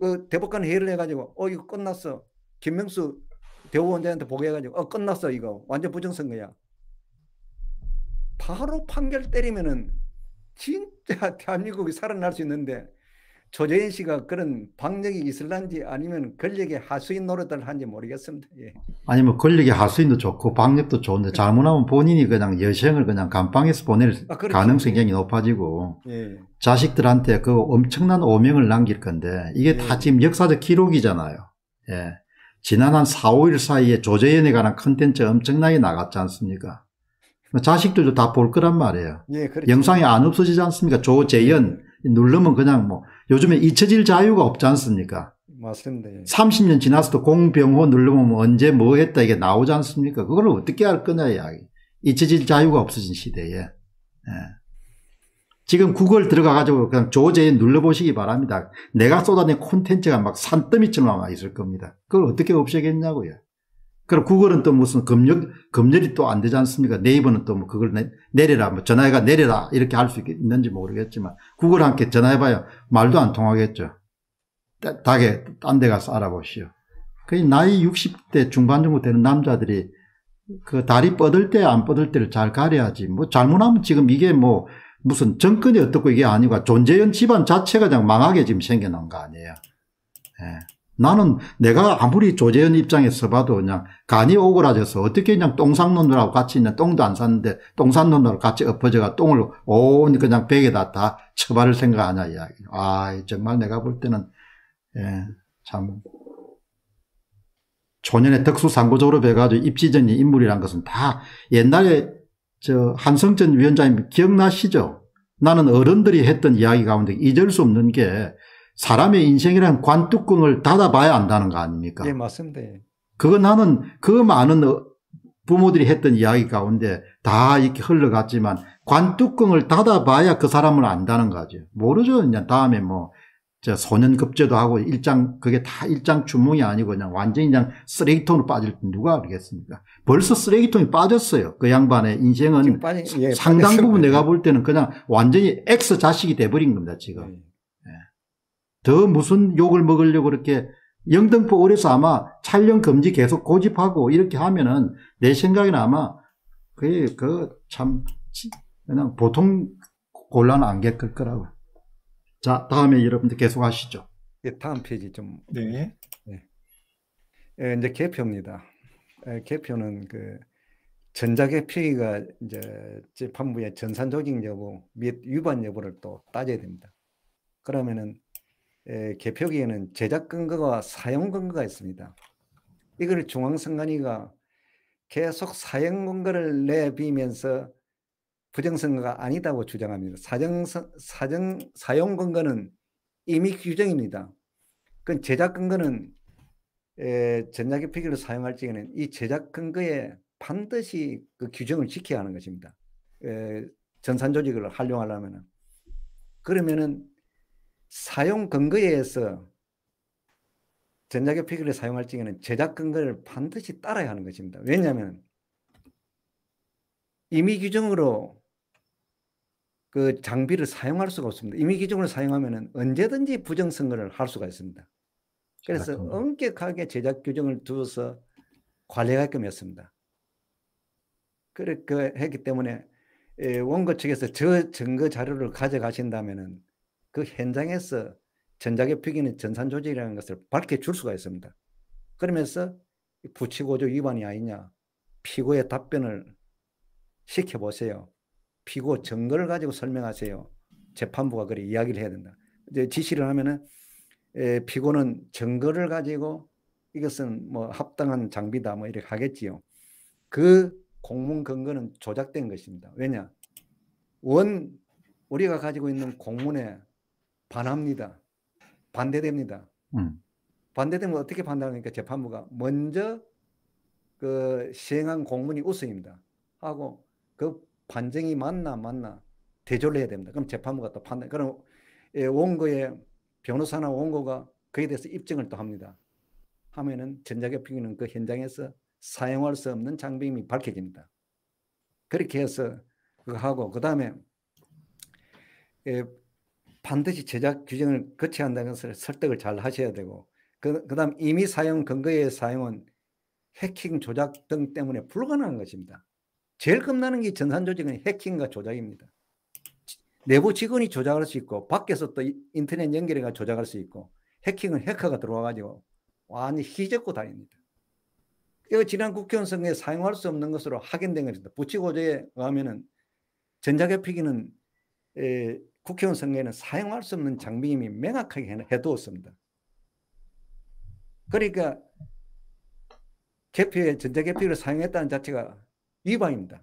그 대법관 회의를 해가지고 어 이거 끝났어. 김명수 대법원장한테 보고해가지고 어 끝났어 이거 완전 부정선거야. 바로 판결 때리면은 진짜 대한민국이 살아날 수 있는데 조재인 씨가 그런 방력이 있을란지 아니면 권력의 하수인 노릇을 한지 모르겠습니다. 예. 아니 뭐 권력의 하수인도 좋고 방력도 좋은데 네. 잘못하면 본인이 그냥 여생을 그냥 감방에서 보낼 아, 그렇죠. 가능성이 굉장히 예. 높아지고 예. 자식들한테 그 엄청난 오명을 남길 건데 이게 예. 다 지금 역사적 기록이잖아요. 예. 지난 한 4, 5일 사이에 조재인에 관한 컨텐츠 엄청나게 나갔지 않습니까? 자식들도 다 볼 거란 말이에요. 예, 그렇죠. 영상이 안 없어지지 않습니까? 조재연 누르면 그냥 뭐 요즘에 잊혀질 자유가 없지 않습니까? 맞습니다. 30년 예. 지나서도 공병호 누르면 뭐 언제 뭐 했다 이게 나오지 않습니까? 그걸 어떻게 할 거냐 이야기. 잊혀질 자유가 없어진 시대에. 예. 지금 구글 들어가가지고 그냥 조재에 눌러보시기 바랍니다. 내가 쏟아낸 콘텐츠가 막 산더미처럼 아마 있을 겁니다. 그걸 어떻게 없애겠냐고요. 그럼 구글은 또 무슨 검열, 검열이 또 안 되지 않습니까? 네이버는 또뭐 그걸 내, 려라뭐 전화해가 내려라, 이렇게 할 수 있는지 모르겠지만, 구글 함께 전화해봐요 말도 안 통하겠죠. 닭에, 딴 데 가서 알아보시오. 그 나이 60대 중반 정도 되는 남자들이 그 다리 뻗을 때, 안 뻗을 때를 잘 가려야지. 뭐 잘못하면 지금 이게 뭐 무슨 정권이 어떻고 이게 아니고 존재현 집안 자체가 그냥 망하게 지금 생겨난 거 아니에요. 예. 나는 내가 아무리 조재현 입장에서 봐도 그냥 간이 오그라져서 어떻게 그냥 똥상놈들하고 같이 있는 똥도 안 샀는데 똥산놈들하고 같이 엎어져가 똥을 온 그냥 베개다 다 처발을 생각하냐 이야기. 아 정말 내가 볼 때는 예, 참 초년에 특수상고적으로 배가지고 입지전이 인물이란 것은 다 옛날에 저 한성전 위원장님 기억나시죠? 나는 어른들이 했던 이야기 가운데 잊을 수 없는 게 사람의 인생이란 관뚜껑을 닫아봐야 안다는 거 아닙니까? 네, 맞습니다. 예. 그거 나는 그 많은 어, 부모들이 했던 이야기 가운데 다 이렇게 흘러갔지만 관뚜껑을 닫아봐야 그 사람을 안다는 거죠. 모르죠. 그냥 다음에 뭐, 저 소년급제도 하고 일장, 그게 다 일장 주몽이 아니고 그냥 완전히 그냥 쓰레기통으로 빠질 때 누가 알겠습니까? 벌써 쓰레기통이 빠졌어요. 그 양반의 인생은 빠진, 예, 상당 부분 내가 볼 때는 그냥 완전히 엑스 자식이 돼버린 겁니다, 지금. 예. 더 무슨 욕을 먹으려고 그렇게 영등포 오래서 아마 촬영 금지 계속 고집하고 이렇게 하면은 내 생각에는 아마 그게 그참 그냥 보통 곤란 안 겪을 거라고. 자 다음에 여러분들 계속 하시죠. 예, 다음 페이지 좀. 네. 네. 예, 이제 개표입니다. 예, 개표는 그 전작의 표기가 이제 재판부의 전산 적인 여부 및 위반 여부를 또 따져야 됩니다. 그러면은 에, 개표기에는 제작 근거와 사용 근거가 있습니다. 이걸 중앙선관위가 계속 사형 근거를 내비면서 부정선거가 아니다고 주장합니다. 사정, 사정, 사용 근거는 이미 규정입니다. 그 제작 근거는 전략의 표기를 사용할지에는 이 제작 근거에 반드시 그 규정을 지켜야 하는 것입니다. 에, 전산 조직을 활용하려면 그러면은 사용 근거에 의해서 전자기피기를 사용할지에는 제작 근거를 반드시 따라야 하는 것입니다. 왜냐하면 이미 규정으로 그 장비를 사용할 수가 없습니다. 임의 규정로 사용하면 언제든지 부정 선거를 할 수가 있습니다. 그래서 맞습니다. 엄격하게 제작 규정을 두어서 관리하게끔 했습니다. 그렇게 했기 때문에 원고 측에서 저 증거 자료를 가져가신다면은 그 현장에서 전자계 표기는 전산 조직이라는 것을 밝혀줄 수가 있습니다. 그러면서 부치고조 위반이 아니냐 피고의 답변을 시켜보세요. 피고 증거를 가지고 설명하세요. 재판부가 그래 이야기를 해야 된다. 이제 지시를 하면은 피고는 증거를 가지고 이것은 뭐 합당한 장비다 뭐 이렇게 하겠지요. 그 공문 근거는 조작된 것입니다. 왜냐? 원 우리가 가지고 있는 공문에 반합니다. 반대됩니다. 음. 반대되면 어떻게 판단하니까 재판부가 먼저 그 시행한 공문이 우선입니다. 하고 그반정이 맞나 맞나 대조를 해야 됩니다. 그럼 재판부가 또 판단. 그럼 예, 원고의 변호사나 원고가 그에 대해서 입증을 또 합니다. 하면은 전자개피기는그 현장에서 사용할 수 없는 장비임이 밝혀집니다. 그렇게 해서 그거 하고 그 다음에 예, 반드시 제작 규정을 거쳐야 한다는 것을 설득을 잘 하셔야 되고 그, 다음 이미 사용 근거의 사용은 해킹 조작 등 때문에 불가능한 것입니다. 제일 겁나는 게 전산 조직은 해킹과 조작입니다. 내부 직원이 조작할 수 있고 밖에서 또 인터넷 연결해가 조작할 수 있고 해킹은 해커가 들어와가지고 완전히 휘젓고 다닙니다. 이거 지난 국회의원 선거에 사용할 수 없는 것으로 확인된 것입니다. 부치고조에 가면은 전자개피기는 국회의원 선거에는 사용할 수 없는 장비임이 명확하게 해두었습니다. 그러니까 개표에 전자개표를 사용했다는 자체가 위반입니다.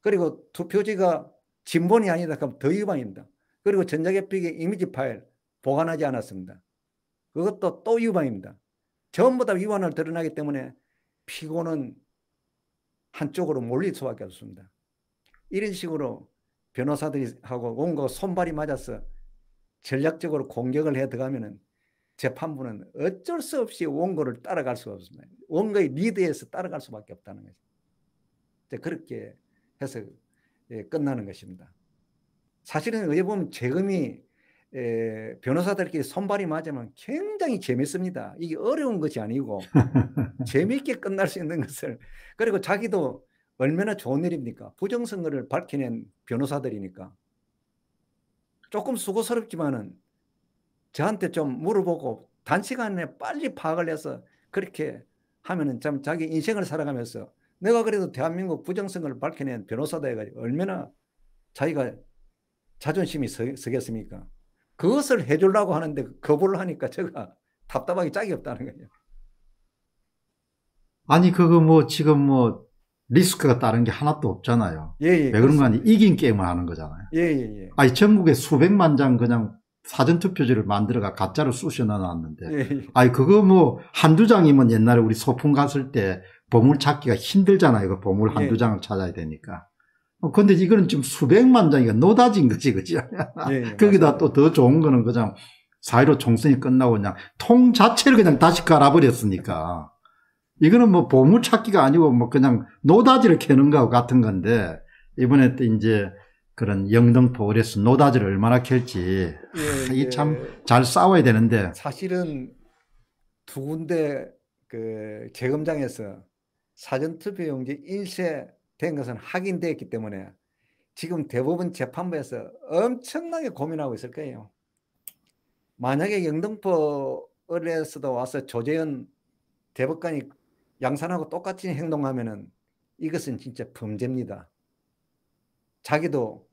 그리고 투표지가 진본이 아니다 그럼 더 위반입니다. 그리고 전자개표기 이미지 파일 보관하지 않았습니다. 그것도 또 위반입니다. 전부 다 위반을 드러나기 때문에 피고는 한쪽으로 몰릴 수밖에 없습니다. 이런 식으로 변호사들이 하고 온거 손발이 맞아서 전략적으로 공격을 해 들어가면은 재판부는 어쩔 수 없이 원고를 따라갈 수가 없습니다. 원고의 리드에서 따라갈 수밖에 없다는 거죠. 그렇게 해서 예, 끝나는 것입니다. 사실은 어찌 보면 재금이 예, 변호사들끼리 손발이 맞으면 굉장히 재밌습니다. 이게 어려운 것이 아니고 재미있게 끝날 수 있는 것을 그리고 자기도 얼마나 좋은 일입니까? 부정선거를 밝혀낸 변호사들이니까. 조금 수고스럽지만은 저한테 좀 물어보고 단시간에 빨리 파악을 해서 그렇게 하면은 참 자기 인생을 살아가면서 내가 그래도 대한민국 부정선거를 밝혀낸 변호사다 해가지고 얼마나 자기가 자존심이 서, 서겠습니까? 그것을 해주려고 하는데 거부를 하니까 제가 답답하기 짝이 없다는 거예요. 아니 그거 뭐 지금 뭐 리스크가 따른 게 하나도 없잖아요. 예, 예, 왜 그런 거 아니? 이긴 게임을 하는 거잖아요. 예, 예, 예. 아니, 전국에 수백만 장 그냥 사전투표지를 만들어가 가짜로 쑤셔 넣어놨는데. 예, 예. 아니, 그거 뭐, 한두 장이면 옛날에 우리 소풍 갔을 때 보물 찾기가 힘들잖아요. 그 보물 예. 한두 장을 찾아야 되니까. 어, 근데 이거는 지금 수백만 장이가 노다진 거지, 그죠? 예, 예, 거기다 또 더 좋은 거는 그냥 사이로 총선이 끝나고 그냥 통 자체를 그냥 다시 갈아버렸으니까. 이거는 뭐 보물 찾기가 아니고 뭐 그냥 노다지를 캐는 거 같은 건데 이번에 또 이제 그런 영등포 어레서 노다지를 얼마나 캘지 예, 이게 예. 참잘 싸워야 되는데 사실은 두 군데 그 재검장에서 사전투표용지 인쇄된 것은 확인되었기 때문에 지금 대법원 재판부에서 엄청나게 고민하고 있을 거예요. 만약에 영등포 어레서도 와서 조재현 대법관이 양산하고 똑같이 행동하면은 이것은 진짜 범죄입니다. 자기도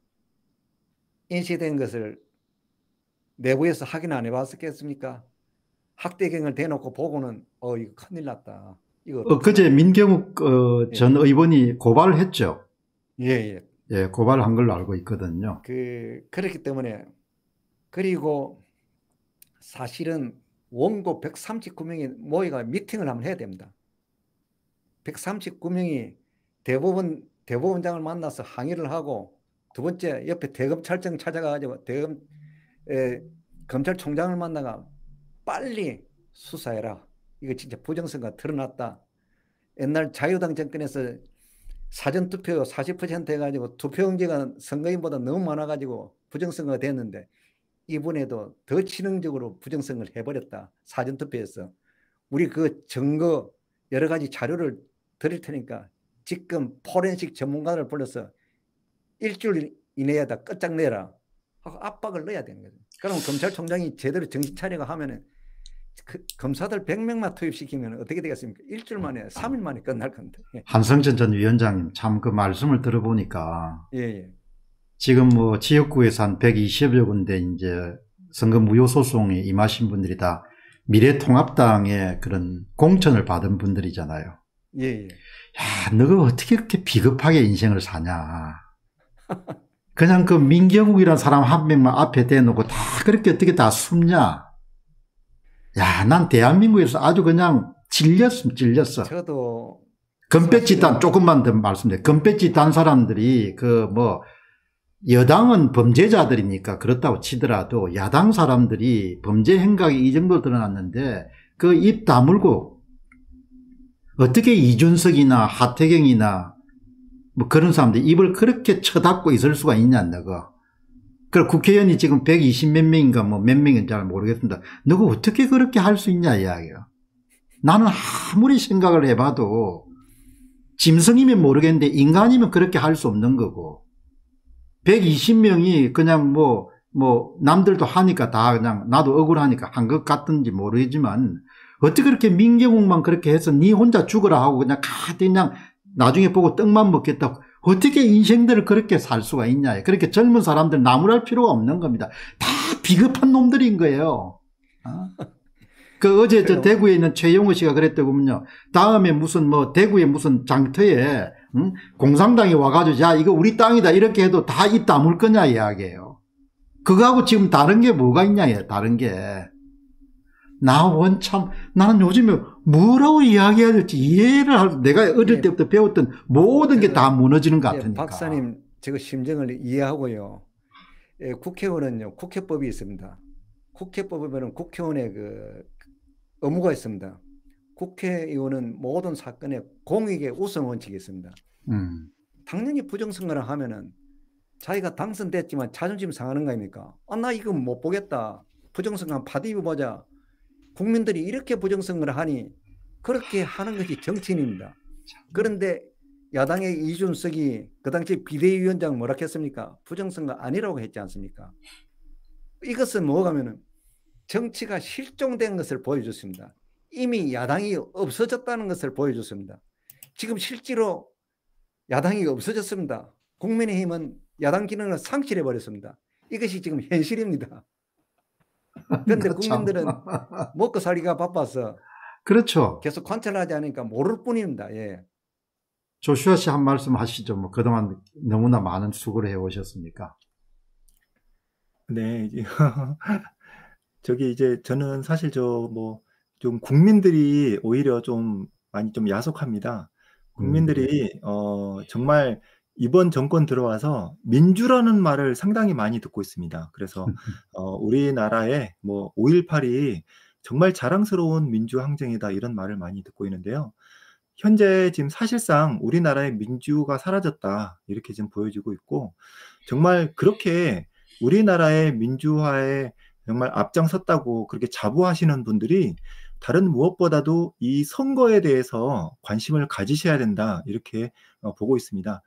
인시된 것을 내부에서 확인 안 해봤었겠습니까? 학대경을 대놓고 보고는 어 이거 큰일 났다. 이거 어, 그제 민경욱 어, 예. 전 예. 의원이 고발을 했죠. 예예. 예. 예. 예 고발한 걸로 알고 있거든요. 그 그렇기 때문에 그리고 사실은 원고 139명이 모여가 미팅을 한번 해야 됩니다. 139명이 대법원 대법원장을 만나서 항의를 하고 두 번째 옆에 대검찰청 찾아가가지고 대검 에, 검찰총장을 만나가 빨리 수사해라. 이거 진짜 부정선거 드러났다. 옛날 자유당 정권에서 사전투표 40% 해가지고 투표용지가 선거인보다 너무 많아가지고 부정선거가 됐는데 이번에도 더 치명적으로 부정선거를 해버렸다. 사전투표에서. 우리 그 증거 여러 가지 자료를 드릴 테니까 지금 포렌식 전문가를 불러서 일주일 이내에 다 끝장내라 하고 압박을 넣어야 되는 거죠. 그러면 검찰총장이 제대로 정신 차려가 하면은 그 검사들 100명만 투입시키면 어떻게 되겠습니까? 일주일 만에, 3일 음. 만에 끝날 건데. 예. 한성전 전 위원장님, 참 그 말씀을 들어보니까. 예, 예. 지금 뭐 지역구에서 한 120여 군데 이제 선거 무효소송에 임하신 분들이 다 미래통합당의 그런 공천을 받은 분들이잖아요. 예, 예. 야, 너가 어떻게 그렇게 비겁하게 인생을 사냐. 그냥 그 민경욱이라는 사람 한 명만 앞에 대놓고 다 그렇게 어떻게 다 숨냐. 야, 난 대한민국에서 아주 그냥 질렸음, 질렸어. 저도. 금배지단, 조금만 더말씀드려 금배지단 사람들이 그 뭐, 여당은 범죄자들이니까 그렇다고 치더라도 야당 사람들이 범죄 행각이 이 정도 드러났는데 그 입 다물고 어떻게 이준석이나 하태경이나 뭐 그런 사람들 입을 그렇게 쳐닫고 있을 수가 있냐, 너가. 그 국회의원이 지금 120 몇 명인가 뭐 몇 명인지 잘 모르겠습니다. 너가 어떻게 그렇게 할 수 있냐, 이야기야. 나는 아무리 생각을 해봐도 짐승이면 모르겠는데 인간이면 그렇게 할 수 없는 거고. 120명이 그냥 뭐, 뭐, 남들도 하니까 다 그냥 나도 억울하니까 한 것 같은지 모르지만 어떻게 그렇게 민경욱만 그렇게 해서 네 혼자 죽으라 하고 그냥 가득 그냥 나중에 보고 떡만 먹겠다고 어떻게 인생들을 그렇게 살 수가 있냐. 그렇게 젊은 사람들 나무랄 필요가 없는 겁니다. 다 비겁한 놈들인 거예요. 어? 그 어제 저 대구에 있는 최영호 씨가 그랬더군요. 다음에 무슨 뭐 대구에 무슨 장터에 응? 공산당이 와가지고 야 이거 우리 땅이다 이렇게 해도 다이 다물 거냐 이야기예요. 그거하고 지금 다른 게 뭐가 있냐 다른 게. 나원참 나는 요즘에 뭐라고 이야기해야 될지 이해를 할 내가 어릴 네. 때부터 배웠던 모든 게 다 무너지는 것 예, 같으니까. 박사님 제가 심정을 이해하고요. 예, 국회의원은요 국회법이 있습니다. 국회법에 보면 국회의원의 그 의무가 있습니다. 국회의원은 모든 사건에 공익의 우선 원칙이 있습니다. 음. 당연히 부정선거를 하면은 자기가 당선됐지만 자존심 상하는 거아닙니까 아, 나 이거 못 보겠다. 부정선거 한 파디 보자. 국민들이 이렇게 부정선거를 하니 그렇게 하는 것이 정치인입니다. 그런데 야당의 이준석이 그 당시 비대위원장 뭐라 했습니까? 부정선거 아니라고 했지 않습니까? 이것은 뭐가면은 정치가 실종된 것을 보여줬습니다. 이미 야당이 없어졌다는 것을 보여줬습니다. 지금 실제로 야당이 없어졌습니다. 국민의힘은 야당 기능을 상실해버렸습니다. 이것이 지금 현실입니다. 그런데 국민들은 먹고 살기가 바빠서 그렇죠. 계속 관찰하지 않으니까 모를 뿐입니다. 예. 조슈아 씨 한 말씀 하시죠. 뭐 그동안 너무나 많은 수고를 해 오셨으니까. 네. 저기 이제 저는 사실 저 뭐 좀 국민들이 오히려 좀 많이 좀 야속합니다. 국민들이 음. 어 정말 이번 정권 들어와서 민주라는 말을 상당히 많이 듣고 있습니다. 그래서 음, 음. 어, 우리나라의 뭐 5.18이 정말 자랑스러운 민주 항쟁이다 이런 말을 많이 듣고 있는데요. 현재 지금 사실상 우리나라의 민주가 사라졌다 이렇게 지금 보여지고 있고 정말 그렇게 우리나라의 민주화에 정말 앞장섰다고 그렇게 자부하시는 분들이 다른 무엇보다도 이 선거에 대해서 관심을 가지셔야 된다 이렇게 어, 보고 있습니다.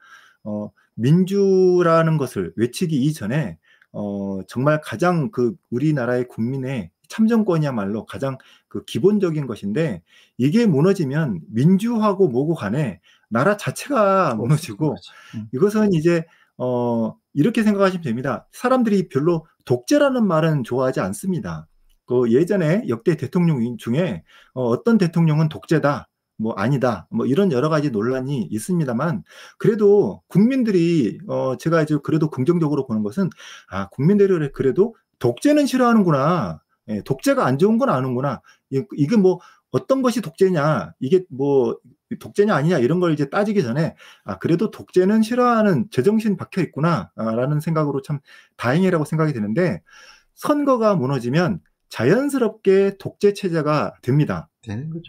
어, 민주라는 것을 외치기 이전에 어, 정말 가장 그 우리나라의 국민의 참정권이야말로 가장 그 기본적인 것인데 이게 무너지면 민주하고 뭐고 간에 나라 자체가 무너지고 음. 이것은 이제 어, 이렇게 생각하시면 됩니다. 사람들이 별로 독재라는 말은 좋아하지 않습니다. 그 예전에 역대 대통령 중에 어, 어떤 대통령은 독재다. 뭐 아니다 뭐 이런 여러 가지 논란이 있습니다만 그래도 국민들이 어 제가 이제 그래도 긍정적으로 보는 것은 아 국민들이 그래도 독재는 싫어하는구나 예, 독재가 안 좋은 건 아는구나 이게 뭐 어떤 것이 독재냐 이게 뭐 독재냐 아니냐 이런 걸 이제 따지기 전에 아 그래도 독재는 싫어하는 제정신 박혀 있구나라는 아, 생각으로 참 다행이라고 생각이 드는데 선거가 무너지면 자연스럽게 독재 체제가 됩니다.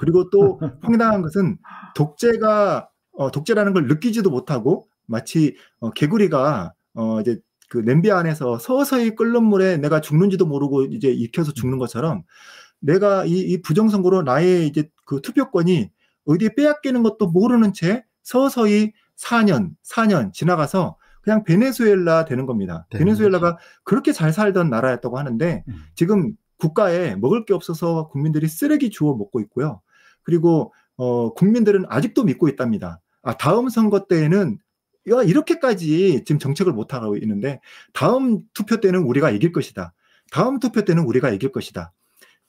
그리고 또 황당한 것은 독재가 어, 독재라는 걸 느끼지도 못하고 마치 어, 개구리가 어, 이제 그 냄비 안에서 서서히 끓는 물에 내가 죽는지도 모르고 이제 익혀서 음. 죽는 것처럼 내가 이, 이 부정선거로 나의 이제 그 투표권이 어디에 빼앗기는 것도 모르는 채 서서히 4년, 4년 지나가서 그냥 베네수엘라 되는 겁니다. 베네수엘라가 그렇게 잘 살던 나라였다고 하는데 음. 지금 국가에 먹을 게 없어서 국민들이 쓰레기 주워 먹고 있고요. 그리고 어, 국민들은 아직도 믿고 있답니다. 아, 다음 선거 때에는 야, 이렇게까지 지금 정책을 못하고 있는데 다음 투표 때는 우리가 이길 것이다. 다음 투표 때는 우리가 이길 것이다.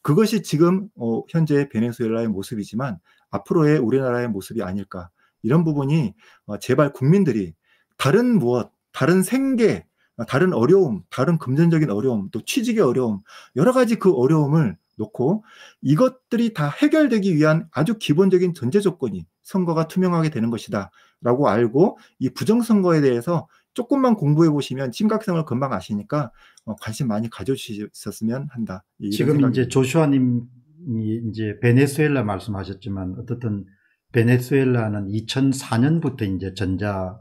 그것이 지금 어, 현재 베네수엘라의 모습이지만 앞으로의 우리나라의 모습이 아닐까. 이런 부분이 어, 제발 국민들이 다른 무엇, 다른 생계, 다른 어려움, 다른 금전적인 어려움, 또 취직의 어려움, 여러 가지 그 어려움을 놓고 이것들이 다 해결되기 위한 아주 기본적인 전제 조건이 선거가 투명하게 되는 것이다. 라고 알고 이 부정선거에 대해서 조금만 공부해 보시면 심각성을 금방 아시니까 어, 관심 많이 가져주셨으면 한다. 지금 이제 조슈아님이 이제 베네수엘라 말씀하셨지만 어떻든 베네수엘라는 2004년부터 이제 전자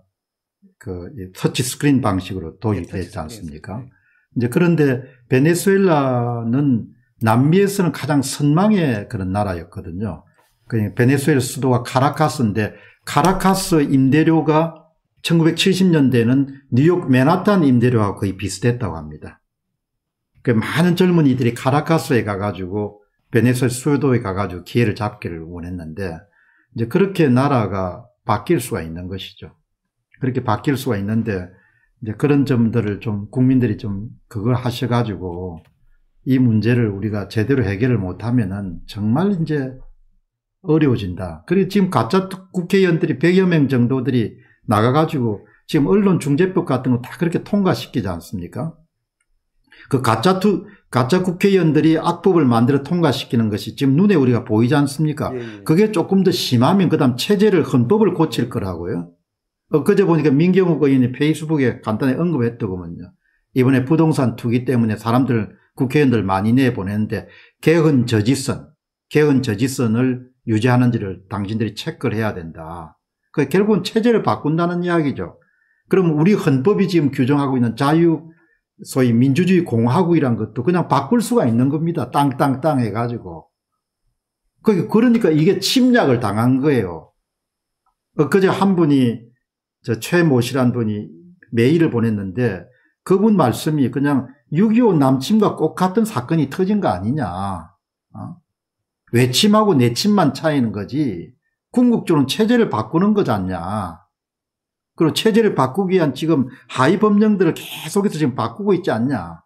그 터치 스크린 방식으로 도입이 됐지 예, 않습니까? 네. 이제 그런데 베네수엘라는 남미에서는 가장 선망의 그런 나라였거든요. 그베네수엘 그러니까 수도가 카라카스인데 카라카스 임대료가 1970년대에는 뉴욕 맨하탄 임대료하고 거의 비슷했다고 합니다. 그 많은 젊은이들이 카라카스에 가가지고 베네수엘 수도에 가가지고 기회를 잡기를 원했는데 이제 그렇게 나라가 바뀔 수가 있는 것이죠. 그렇게 바뀔 수가 있는데 이제 그런 점들을 좀 국민들이 좀 그걸 하셔가지고 이 문제를 우리가 제대로 해결을 못하면은 정말 이제 어려워진다. 그리고 지금 가짜 국회의원들이 100여 명 정도들이 나가가지고 지금 언론중재법 같은 거 다 그렇게 통과시키지 않습니까? 그 가짜 투, 가짜 국회의원들이 악법을 만들어 통과시키는 것이 지금 눈에 우리가 보이지 않습니까? 예. 예. 그게 조금 더 심하면 그 다음 체제를 헌법을 고칠 거라고요. 엊그제 어, 보니까 민경욱 의원이 페이스북에 간단히 언급했더구먼요. 이번에 부동산 투기 때문에 사람들 국회의원들 많이 내보냈는데 개헌 저지선, 개헌 저지선을 유지하는지를 당신들이 체크를 해야 된다. 그 결국은 체제를 바꾼다는 이야기죠. 그럼 우리 헌법이 지금 규정하고 있는 자유, 소위 민주주의 공화국이란 것도 그냥 바꿀 수가 있는 겁니다. 땅땅땅 해가지고. 그러니까 이게 침략을 당한 거예요. 엊 그제 한 분이 저 최모 씨란 분이 메일을 보냈는데 그분 말씀이 그냥 6.25 남침과 꼭 같은 사건이 터진 거 아니냐. 어? 외침하고 내침만 차이는 거지. 궁극적으로 체제를 바꾸는 거잖냐. 그리고 체제를 바꾸기 위한 지금 하위 법령들을 계속해서 지금 바꾸고 있지 않냐.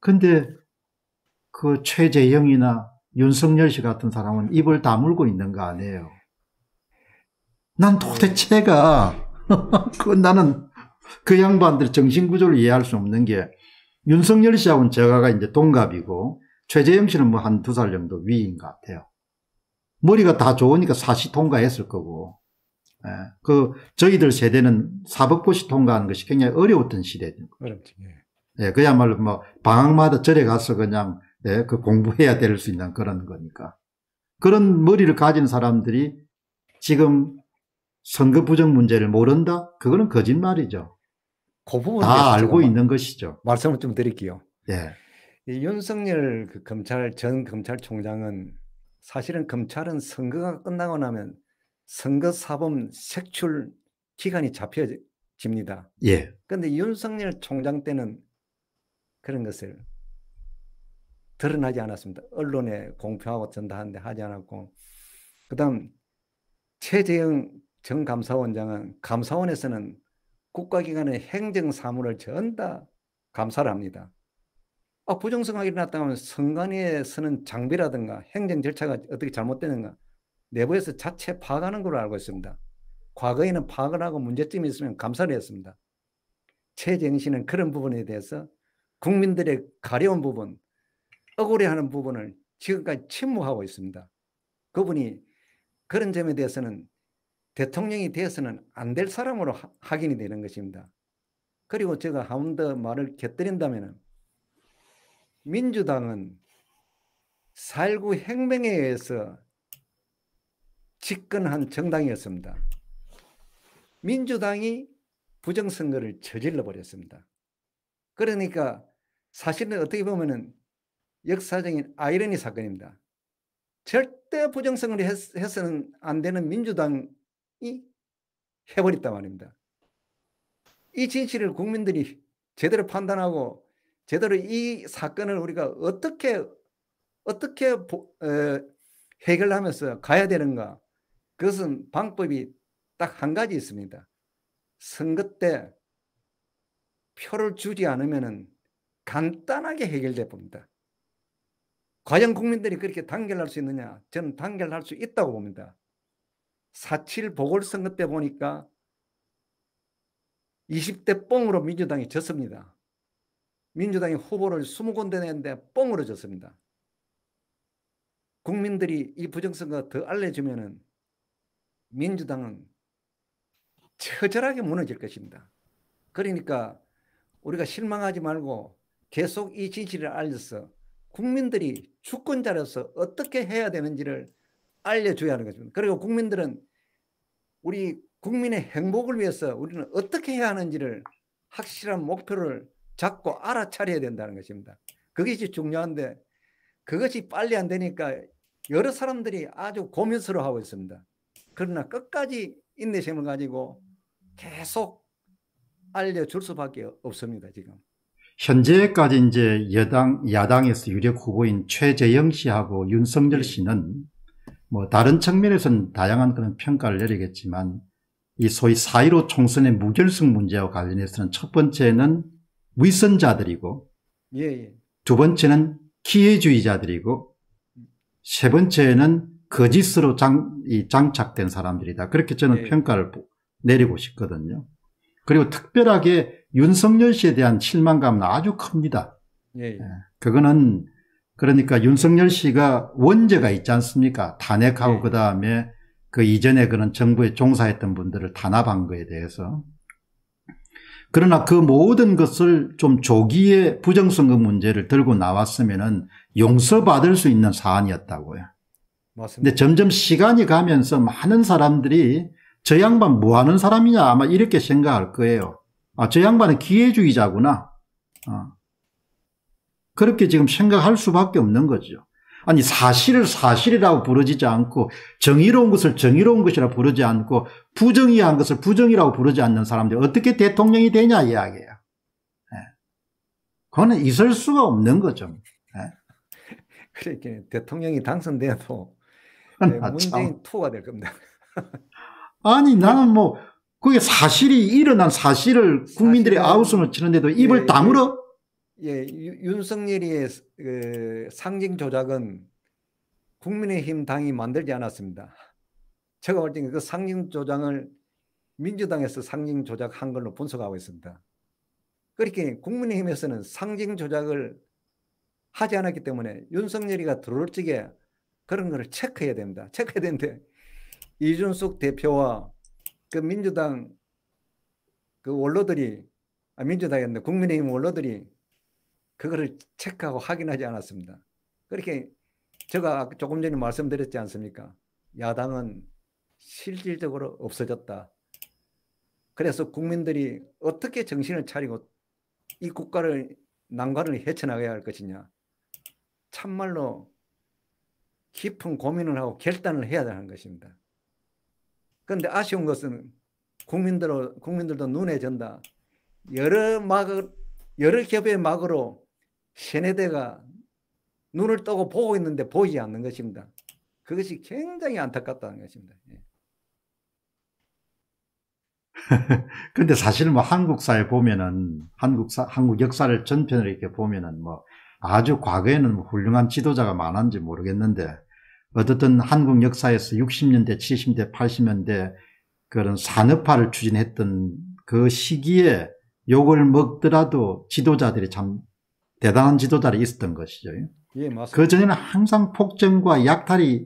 근데 그 최재형이나 윤석열 씨 같은 사람은 입을 다물고 있는 거 아니에요. 난 도대체가 그 나는 그 양반들 정신구조를 이해할 수 없는 게 윤석열 씨하고는 제가가 이제 동갑이고 최재형 씨는 뭐 한 두 살 정도 위인 것 같아요. 머리가 다 좋으니까 사시 통과했을 거고. 예. 그 저희들 세대는 사법고시 통과하는 것이 굉장히 어려웠던 시대죠. 어렵지. 예. 예. 그야말로 뭐 방학마다 절에 가서 그냥 예, 그 공부해야 될 수 있는 그런 거니까. 그런 머리를 가진 사람들이 지금 선거 부정 문제를 모른다? 그거는 거짓말이죠. 그다 알고 있는 것이죠. 말씀을 좀 드릴게요. 예. 이 윤석열 그 검찰 전 검찰총장은 사실은 검찰은 선거가 끝나고 나면 선거 사범 색출 기간이 잡혀집니다. 예. 그런데 윤석열 총장 때는 그런 것을 드러나지 않았습니다. 언론에 공표하고 전다하는데 하지 않았고 그다음 최재형 정 감사원장은 감사원에서는 국가기관의 행정사무를 전다 감사를 합니다. 아, 부정선거 일어났다면 선관위에 서는 장비라든가 행정 절차가 어떻게 잘못되는가 내부에서 자체 파악하는 걸로 알고 있습니다. 과거에는 파악을 하고 문제점이 있으면 감사를 했습니다. 최재형 씨 그런 부분에 대해서 국민들의 가려운 부분, 억울해하는 부분을 지금까지 침묵하고 있습니다. 그분이 그런 점에 대해서는 대통령이 되어서는 안 될 사람으로 확인이 되는 것입니다. 그리고 제가 하운더 말을 곁들인다면 민주당은 4.19 혁명에 의해서 집권한 정당이었습니다. 민주당이 부정선거를 저질러 버렸습니다. 그러니까 사실은 어떻게 보면은 역사적인 아이러니 사건입니다. 절대 부정선거를 해서는 안 되는 민주당 이 해버렸단 말입니다. 이 진실을 국민들이 제대로 판단하고 제대로 이 사건을 우리가 어떻게 어떻게 보, 에, 어, 해결하면서 가야 되는가 그것은 방법이 딱 한 가지 있습니다. 선거 때 표를 주지 않으면 간단하게 해결돼 봅니다. 과연 국민들이 그렇게 단결할 수 있느냐? 저는 단결할 수 있다고 봅니다. 4.7 보궐선거 때 보니까 20대 뽕으로 민주당이 졌습니다. 민주당이 후보를 20군데 냈는데 뽕으로 졌습니다. 국민들이 이 부정선거 더 알려주면은 민주당은 처절하게 무너질 것입니다. 그러니까 우리가 실망하지 말고 계속 이 진실을 알려서 국민들이 주권자로서 어떻게 해야 되는지를 알려줘야 하는 것입니다. 그리고 국민들은 우리 국민의 행복을 위해서 우리는 어떻게 해야 하는지를 확실한 목표를 잡고 알아차려야 된다는 것입니다. 그게이 중요한데 그것이 빨리 안 되니까 여러 사람들이 아주 고민스러워하고 있습니다. 그러나 끝까지 인내심을 가지고 계속 알려줄 수밖에 없습니다. 지금. 현재까지 이제 여당 야당에서 유력 후보인 최재영 씨하고 윤석열 네. 씨는 뭐 다른 측면에서는 다양한 그런 평가를 내리겠지만 이 소위 4.15 총선의 무결승 문제와 관련해서는 첫 번째는 위선자들이고 예, 예. 두 번째는 기회주의자들이고 세 번째는 거짓으로 장, 이 장착된 사람들이다. 그렇게 저는 예. 평가를 내리고 싶거든요. 그리고 특별하게 윤석열 씨에 대한 실망감은 아주 큽니다. 예. 예. 예 그거는 그러니까 윤석열 씨가 원죄가 있지 않습니까? 탄핵하고 네. 그다음에 그 이전에 그런 정부에 종사했던 분들을 탄압한 거에 대해서 그러나 그 모든 것을 좀 조기에 부정선거 문제를 들고 나왔으면은 용서받을 수 있는 사안이었다고요. 맞습니다. 근데 점점 시간이 가면서 많은 사람들이 저 양반 뭐 하는 사람이냐 아마 이렇게 생각할 거예요. 아, 저 양반은 기회주의자구나. 어. 그렇게 지금 생각할 수밖에 없는 거죠. 아니 사실을 사실이라고 부르지 않고 정의로운 것을 정의로운 것이라 부르지 않고 부정의한 것을 부정이라고 부르지 않는 사람들 어떻게 대통령이 되냐 이야기예 예. 그거는 있을 수가 없는 거죠. 네. 예. 그렇게 대통령이 당선돼도 아, 네, 문재인 투가 될 겁니다. 아니 나는 뭐 그게 사실이 일어난 사실을 국민들의 아우성을 치는데도 입을 예, 예. 다물어 예, 윤석열의그 상징 조작은 국민의힘 당이 만들지 않았습니다. 제가 볼때그 상징 조장을 민주당에서 상징 조작한 걸로 분석하고 있습니다. 그렇게 국민의힘에서는 상징 조작을 하지 않았기 때문에 윤석열이가 들어올 적에 그런 거 체크해야 됩니다. 체크해야 되는데 이준숙 대표와 그 민주당 그 원로들이 아 민주당이었는데 국민의힘 원로들이 그거를 체크하고 확인하지 않았습니다. 그렇게 제가 조금 전에 말씀드렸지 않습니까? 야당은 실질적으로 없어졌다. 그래서 국민들이 어떻게 정신을 차리고 이 국가를 난관을 헤쳐나가야 할 것이냐. 참말로 깊은 고민을 하고 결단을 해야 되는 것입니다. 그런데 아쉬운 것은 국민들, 국민들도 눈에 전다. 여러 막, 여러 겹의 막으로 세네대가 눈을 떠고 보고 있는데 보이지 않는 것입니다. 그것이 굉장히 안타깝다는 것입니다. 그런데 예. 사실 뭐 한국 사회 보면은 한국 사, 한국 역사를 전편을 이렇게 보면은 뭐 아주 과거에는 훌륭한 지도자가 많았는지 모르겠는데 어쨌든 한국 역사에서 60년대, 70년대, 80년대 그런 산업화를 추진했던 그 시기에 욕을 먹더라도 지도자들이 참 대단한 지도자를 있었던 것이죠. 예, 맞습니다. 그전에는 항상 폭정과 약탈이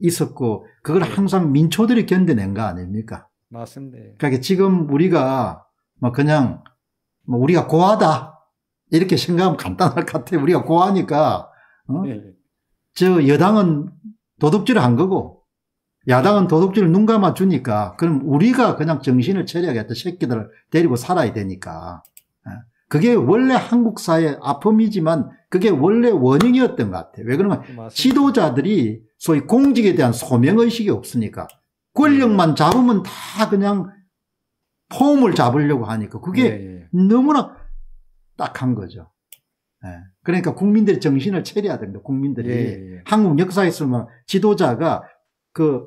있었고 그걸 예. 항상 민초들이 견뎌낸 거 아닙니까? 맞습니다. 그러니까 지금 우리가 뭐 그냥 뭐 우리가 고하다 이렇게 생각하면 간단할 것 같아요. 우리가 고하니까 어? 예, 예. 저 여당은 도둑질을 한 거고 야당은 도둑질을 눈 감아 주니까 그럼 우리가 그냥 정신을 차려야겠다 새끼들을 데리고 살아야 되니까 그게 원래 한국 사회 의 아픔이지만 그게 원래 원인이었던 것 같아요. 왜 그러면 맞습니다. 지도자들이 소위 공직에 대한 소명의식이 없으니까 권력만 네. 잡으면 다 그냥 폼을 잡으려고 하니까 그게 예, 예. 너무나 딱한 거죠. 예. 그러니까 국민들의 정신을 차려야 됩니다. 국민들이 예, 예, 예. 한국 역사에서만 지도자가 그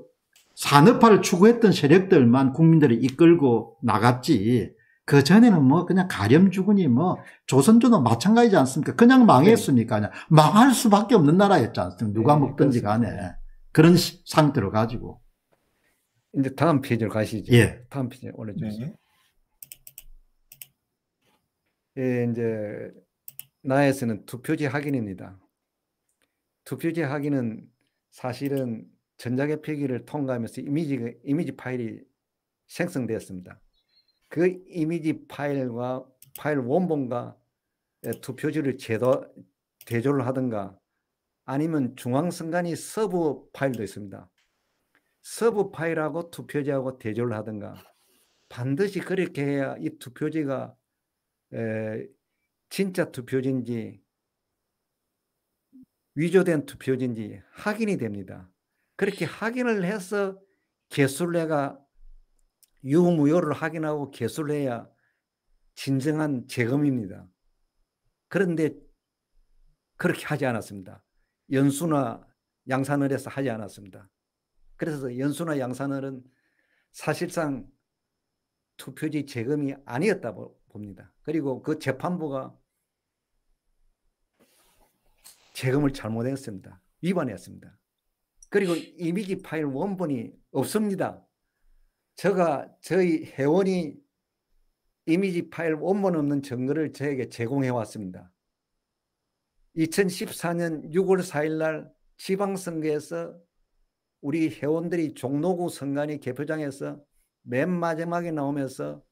산업화를 추구했던 세력들만 국민들이 이끌고 나갔지 그 전에는 뭐 그냥 가렴주군이 뭐 조선조도 마찬가지지 않습니까? 그냥 망했으니까 그냥 망할 수밖에 없는 나라였지 않습니까? 누가 먹든지 네, 간에 그런 상태로 가지고. 이제 다음 페이지로 가시죠. 예. 다음 페이지 올려주세요. 네. 예, 이제 나에서는 투표지 확인입니다. 투표지 확인은 사실은 전자개 표기를 통과하면서 이미지 이미지 파일이 생성되었습니다. 그 이미지 파일과 파일 원본과 투표지를 제도, 대조를 하든가 아니면 중앙선관위 서브 파일도 있습니다. 서브 파일하고 투표지하고 대조를 하든가 반드시 그렇게 해야 이 투표지가 에, 진짜 투표지인지 위조된 투표지인지 확인이 됩니다. 그렇게 확인을 해서 개수를 내가 유무효를 확인하고 개수를 해야 진정한 재검입니다. 그런데 그렇게 하지 않았습니다. 연수나 양산을에서 하지 않았습니다. 그래서 연수나 양산을은 사실상 투표지 재검이 아니었다 봅니다. 그리고 그 재판부가 재검을 잘못했습니다. 위반했습니다. 그리고 이미지 파일 원본이 없습니다. 제가 저희 회원이 이미지 파일 원본 없는 증거를 저에게 제공해 왔습니다. 2014년 6월 4일 날 지방선거에서 우리 회원들이 종로구 선관위 개표장에서 맨 마지막에 나오면서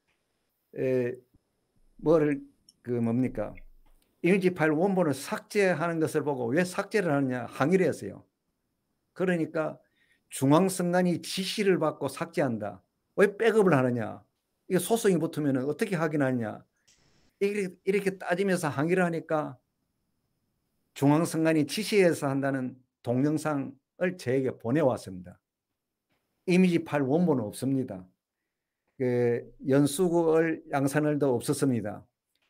에, 뭐를 그 뭡니까 이미지 파일 원본을 삭제하는 것을 보고 왜 삭제를 하느냐 항의를 했어요. 그러니까 중앙선관위 지시를 받고 삭제한다. 왜 백업을 하느냐? 이게 소송이 붙으면 어떻게 확인하냐? 느 이렇게, 이렇게 따지면서 항의를 하니까 중앙선관위 지시해서 한다는 동영상을 저에게 보내왔습니다. 이미지 파 원본은 없습니다. 그 연수구을 양산을도 없었습니다.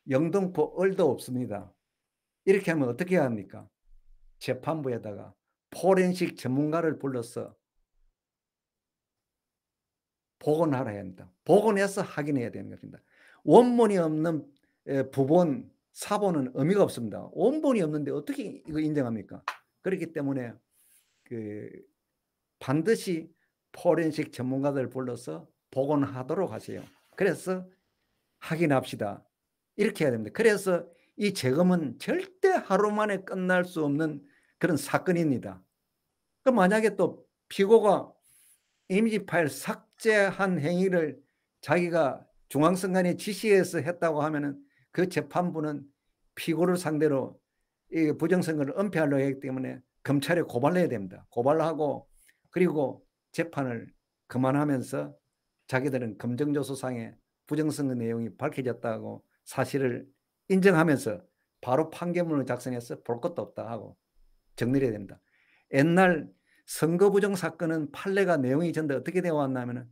영등포 을도 없습니다. 이렇게 하면 어떻게 합니까? 재판부에다가 포렌식 전문가를 불러서 복원하라 해야 합다 복원해서 확인해야 되는 것입니다. 원본이 없는 부본, 사본은 의미가 없습니다. 원본이 없는데 어떻게 이거 인정합니까? 그렇기 때문에 그 반드시 포렌식 전문가들 불러서 복원하도록 하세요. 그래서 확인합시다. 이렇게 해야 됩니다. 그래서 이 재검은 절대 하루 만에 끝날 수 없는 그런 사건입니다. 그 만약에 또 피고가 이미지 파일 삭 실제한 행위를 자기가 중앙선관위 지시해서 했다고 하면은 그 재판부는 피고를 상대로 이 부정선거를 은폐하려고 했기 때문에 검찰에 고발해야 됩니다. 고발하고 그리고 재판을 그만하면서 자기들은 검정조서상에 부정선거 내용이 밝혀졌다고 사실을 인정하면서 바로 판결문을 작성해서 볼 것도 없다 하고 정리해야 됩니다. 옛날 선거 부정 사건은 판례가 내용이 전부 어떻게 되어 왔냐면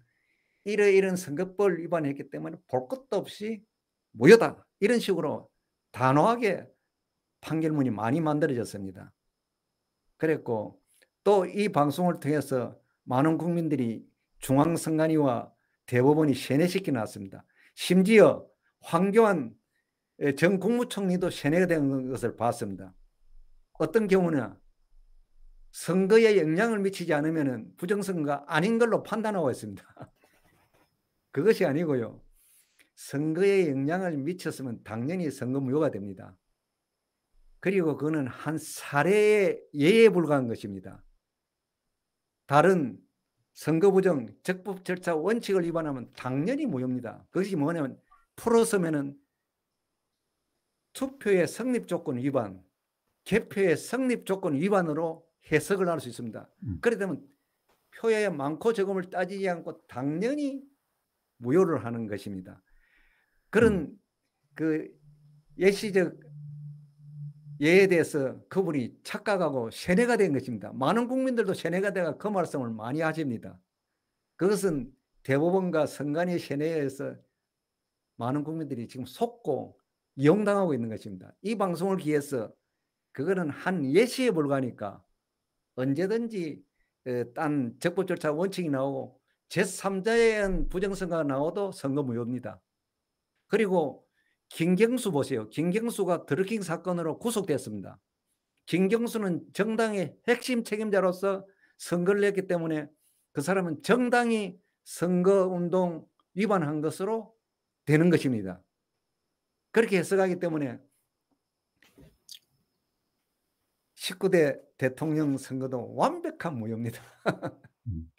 이러이런 선거법 을 위반했기 때문에 볼 것도 없이 무효다 이런 식으로 단호하게 판결문이 많이 만들어졌습니다. 그랬고 또 이 방송을 통해서 많은 국민들이 중앙선관위와 대법원이 세뇌시켜 놨습니다. 심지어 황교안 전 국무총리도 세뇌가 된 것을 봤습니다. 어떤 경우냐 선거에 영향을 미치지 않으면 부정선거가 아닌 걸로 판단하고 있습니다. 그것이 아니고요. 선거에 영향을 미쳤으면 당연히 선거 무효가 됩니다. 그리고 그는한 사례의 예에 불과한 것입니다. 다른 선거 부정 적법 절차 원칙을 위반하면 당연히 무효입니다. 그것이 뭐냐면 풀어서면은 투표의 성립 조건 위반, 개표의 성립 조건 위반으로 해석을 할 수 있습니다. 음. 그렇게 되면 표에 많고 적음을 따지지 않고 당연히 무효를 하는 것입니다. 그런 음. 그 예시적 예에 대해서 그분이 착각하고 세뇌가 된 것입니다. 많은 국민들도 세뇌가 되어 그 말씀을 많이 하십니다. 그것은 대법원과 선관위 세뇌에서 많은 국민들이 지금 속고 이용당하고 있는 것입니다. 이 방송을 기해서 그거는 한 예시에 불과하니까 언제든지 어, 딴 적법 절차 원칙이 나오고 제3자에 의한 부정선거가 나와도 선거 무효입니다. 그리고 김경수 보세요. 김경수가 드루킹 사건으로 구속됐습니다. 김경수는 정당의 핵심 책임자로서 선거를 했기 때문에 그 사람은 정당이 선거운동 위반한 것으로 되는 것입니다. 그렇게 해석하기 때문에 19대 대통령 선거도 완벽한 무효입니다. 음.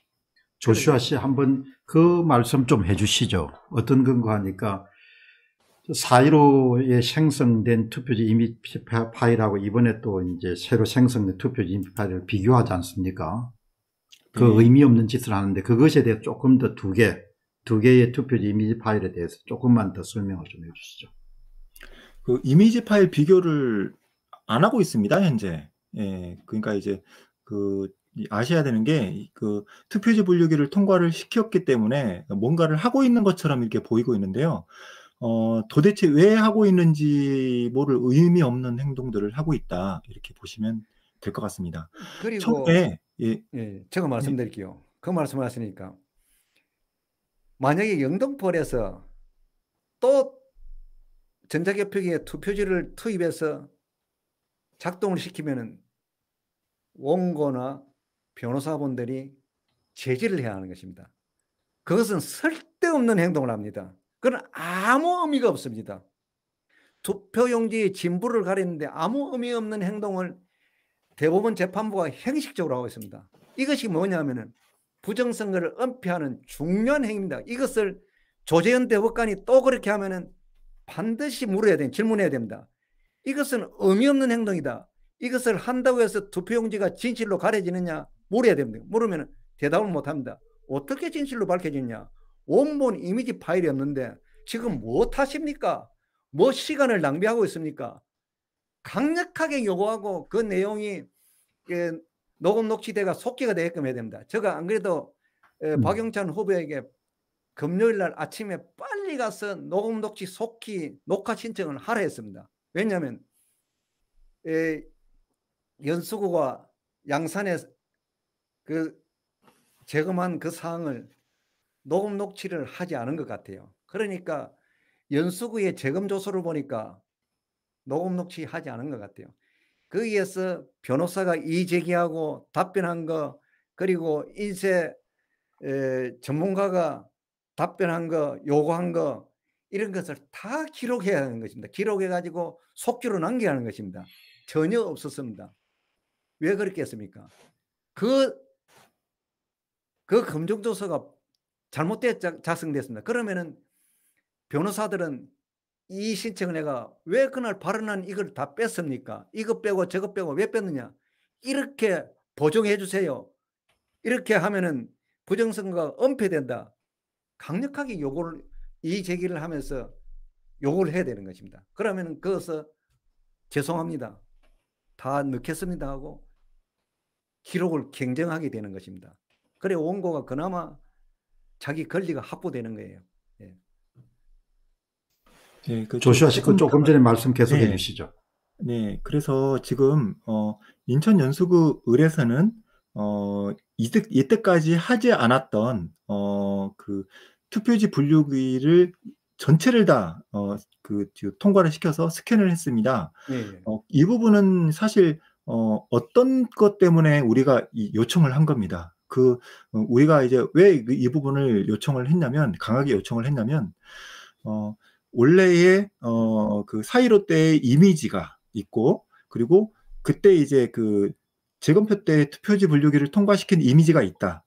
조슈아 씨 한번 그 말씀 좀 해주시죠. 어떤 근거 하니까 4.15에 생성된 투표지 이미 지 파일하고 이번에 또 이제 새로 생성된 투표지 이미 지 파일을 비교하지 않습니까? 그 네. 의미 없는 짓을 하는데 그것에 대해 조금 더 두 개, 두 개의 투표지 이미지 파일에 대해서 조금만 더 설명을 좀 해주시죠. 그 이미지 파일 비교를 안 하고 있습니다, 현재. 예, 그러니까 이제 그 아셔야 되는 게 그 투표지 분류기를 통과를 시켰기 때문에 뭔가를 하고 있는 것처럼 이렇게 보이고 있는데요. 어, 도대체 왜 하고 있는지 모를 의미 없는 행동들을 하고 있다. 이렇게 보시면 될 것 같습니다. 그리고 처음에 예, 예 제가 네. 말씀드릴게요. 예. 그 말씀을 하시니까 만약에 영등포에서 또 전자개표기에 투표지를 투입해서 작동을 시키면은 원고나 변호사분들이 제지를 해야 하는 것입니다. 그것은 쓸데없는 행동을 합니다. 그건 아무 의미가 없습니다. 투표용지에 진부를 가리는데 아무 의미 없는 행동을 대법원 재판부가 형식적으로 하고 있습니다. 이것이 뭐냐면은 부정선거를 은폐하는 중요한 행위입니다. 이것을 조재현 대법관이 또 그렇게 하면은 반드시 물어야 됩 질문해야 됩니다. 이것은 의미 없는 행동이다. 이것을 한다고 해서 투표용지가 진실로 가려지느냐 물어야 됩니다. 물으면 대답을 못합니다. 어떻게 진실로 밝혀지냐 원본 이미지 파일이 없는데 지금 뭐 탓입니까? 뭐 시간을 낭비하고 있습니까? 강력하게 요구하고 그 내용이 예, 녹음 녹취대가 속기가 되게끔 해야 됩니다. 제가 안 그래도 예, 음. 박영찬 후보에게 금요일 날 아침에 빨리 가서 녹음 녹취 속기 녹화 신청을 하라 했습니다. 왜냐하면 에, 연수구가 양산에 그 재검한 그 사항을 녹음 녹취를 하지 않은 것 같아요. 그러니까 연수구의 재검 조서를 보니까 녹음 녹취하지 않은 것 같아요. 거기에서 변호사가 이 제기하고 답변한 거 그리고 인쇄 에, 전문가가 답변한 거 요구한 거 이런 것을 다 기록해야 하는 것입니다. 기록해가지고 속기로 남겨야 하는 것입니다. 전혀 없었습니다. 왜 그렇게 했습니까? 그, 그 검증조서가 잘못돼 작성됐습니다. 그러면은 변호사들은 이 신청을 내가 왜 그날 발언한 이걸 다 뺐습니까? 이거 빼고 저거 빼고 왜 뺐느냐? 이렇게 보정해 주세요. 이렇게 하면은 부정선거가 은폐된다. 강력하게 요구를 이 제기를 하면서 욕을 해야 되는 것입니다. 그러면 그것을 죄송합니다. 다 넣겠습니다 하고 기록을 경쟁하게 되는 것입니다. 그래 원고가 그나마 자기 권리가 확보되는 거예요. 예. 네, 그 조슈아 씨 그 조금 전에 말씀 계속해 네. 주시죠. 네, 그래서 지금 어, 인천 연수구 을에서는 어, 이때, 이때까지 하지 않았던 어, 그 투표지 분류기를 전체를 다, 어, 그, 통과를 시켜서 스캔을 했습니다. 네. 어, 이 부분은 사실, 어, 어떤 것 때문에 우리가 이 요청을 한 겁니다. 그, 어, 우리가 이제 왜 이 부분을 요청을 했냐면, 강하게 요청을 했냐면, 어, 원래의, 어, 그, 사이로 때의 이미지가 있고, 그리고 그때 이제 그, 재검표 때 투표지 분류기를 통과시킨 이미지가 있다.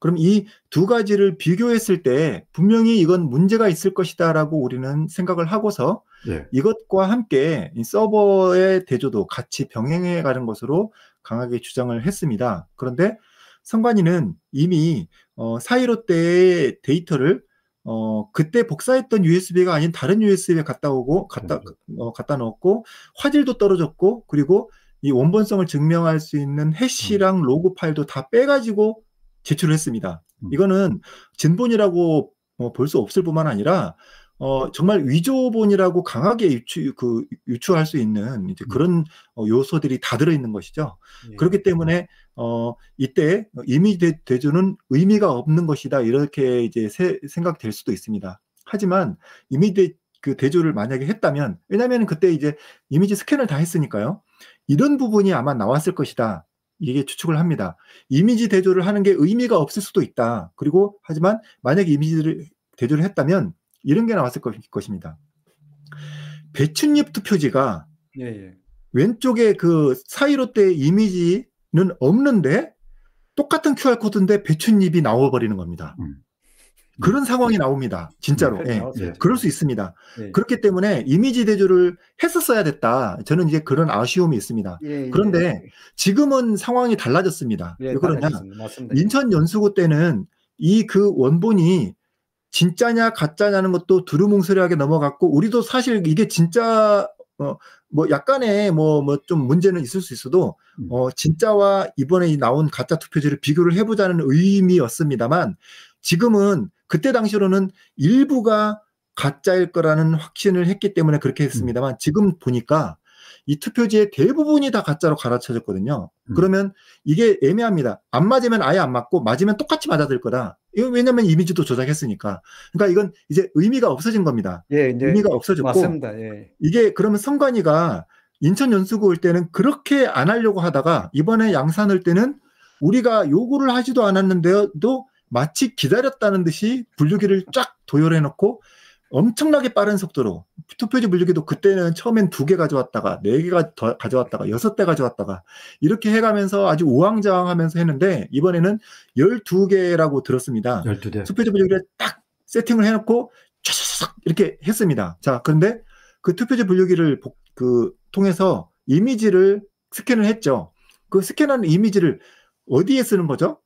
그럼 이 두 가지를 비교했을 때 분명히 이건 문제가 있을 것이다라고 우리는 생각을 하고서 예. 이것과 함께 서버의 대조도 같이 병행해 가는 것으로 강하게 주장을 했습니다. 그런데 선관위는 이미 어, 4.15 때의 데이터를 어, 그때 복사했던 USB가 아닌 다른 USB에 갖다 오고, 갖다, 그렇죠. 어, 갖다 넣었고, 화질도 떨어졌고, 그리고 이 원본성을 증명할 수 있는 해시랑 로그 파일도 다 빼가지고 제출을 했습니다. 음. 이거는 진본이라고 어, 뭐 볼수 없을 뿐만 아니라 어, 정말 위조본이라고 강하게 유추, 그, 유추할 수 있는 이제 음. 그런 어, 요소들이 다 들어있는 것이죠. 예. 그렇기 때문에, 어, 이때 이미 대조는 의미가 없는 것이다. 이렇게 이제 세, 생각될 수도 있습니다. 하지만 이미 되, 그 대조를 만약에 했다면, 왜냐면 그때 이제 이미지 스캔을 다 했으니까요. 이런 부분이 아마 나왔을 것이다. 이게 추측을 합니다. 이미지 대조를 하는 게 의미가 없을 수도 있다. 그리고 하지만 만약에 이미지를 대조를 했다면 이런 게 나왔을 것입니다. 배춧잎 투표지가 예, 예. 왼쪽에 그 사이로 때 이미지는 없는데 똑같은 QR 코드인데 배춧잎이 나와버리는 겁니다. 음. 그런 상황이 나옵니다. 진짜로. 네, 예. 예. 그럴 수 있습니다. 네. 그렇기 때문에 이미지 대조를 했었어야 됐다. 저는 이제 그런 아쉬움이 있습니다. 예, 예. 그런데 예. 지금은 상황이 달라졌습니다. 네, 왜 그러냐? 인천 연수구 때는 이 그 원본이 진짜냐 가짜냐는 것도 두루뭉술하게 넘어갔고 우리도 사실 이게 진짜 어, 뭐 약간의 뭐뭐 좀 문제는 있을 수 있어도 음. 어 진짜와 이번에 나온 가짜 투표지를 비교를 해보자는 의미였습니다만 지금은 그때 당시로는 일부가 가짜일 거라는 확신을 했기 때문에 그렇게 했습니다만 음. 지금 보니까 이 투표지의 대부분이 다 가짜로 갈아쳐졌거든요. 음. 그러면 이게 애매합니다. 안 맞으면 아예 안 맞고 맞으면 똑같이 맞아들 거다. 이건 왜냐면 하 이미지도 조작했으니까. 그러니까 이건 이제 의미가 없어진 겁니다. 예, 의미가 없어졌고 맞습니다. 예. 이게 그러면 선관위가 인천 연수구 올 때는 그렇게 안 하려고 하다가 이번에 양산 올 때는 우리가 요구를 하지도 않았는데도 마치 기다렸다는 듯이 분류기를 쫙 도열해놓고 엄청나게 빠른 속도로 투표지 분류기도 그때는 처음엔 두 개 가져왔다가 네 개가 더 가져왔다가 여섯 대 가져왔다가 이렇게 해가면서 아주 우왕좌왕하면서 했는데 이번에는 열두 개라고 들었습니다. 12개. 투표지 분류기를 딱 세팅을 해놓고 촤촤촤 이렇게 했습니다. 자 그런데 그 투표지 분류기를 그 통해서 이미지를 스캔을 했죠. 그스캔하는 이미지를 어디에 쓰는 거죠?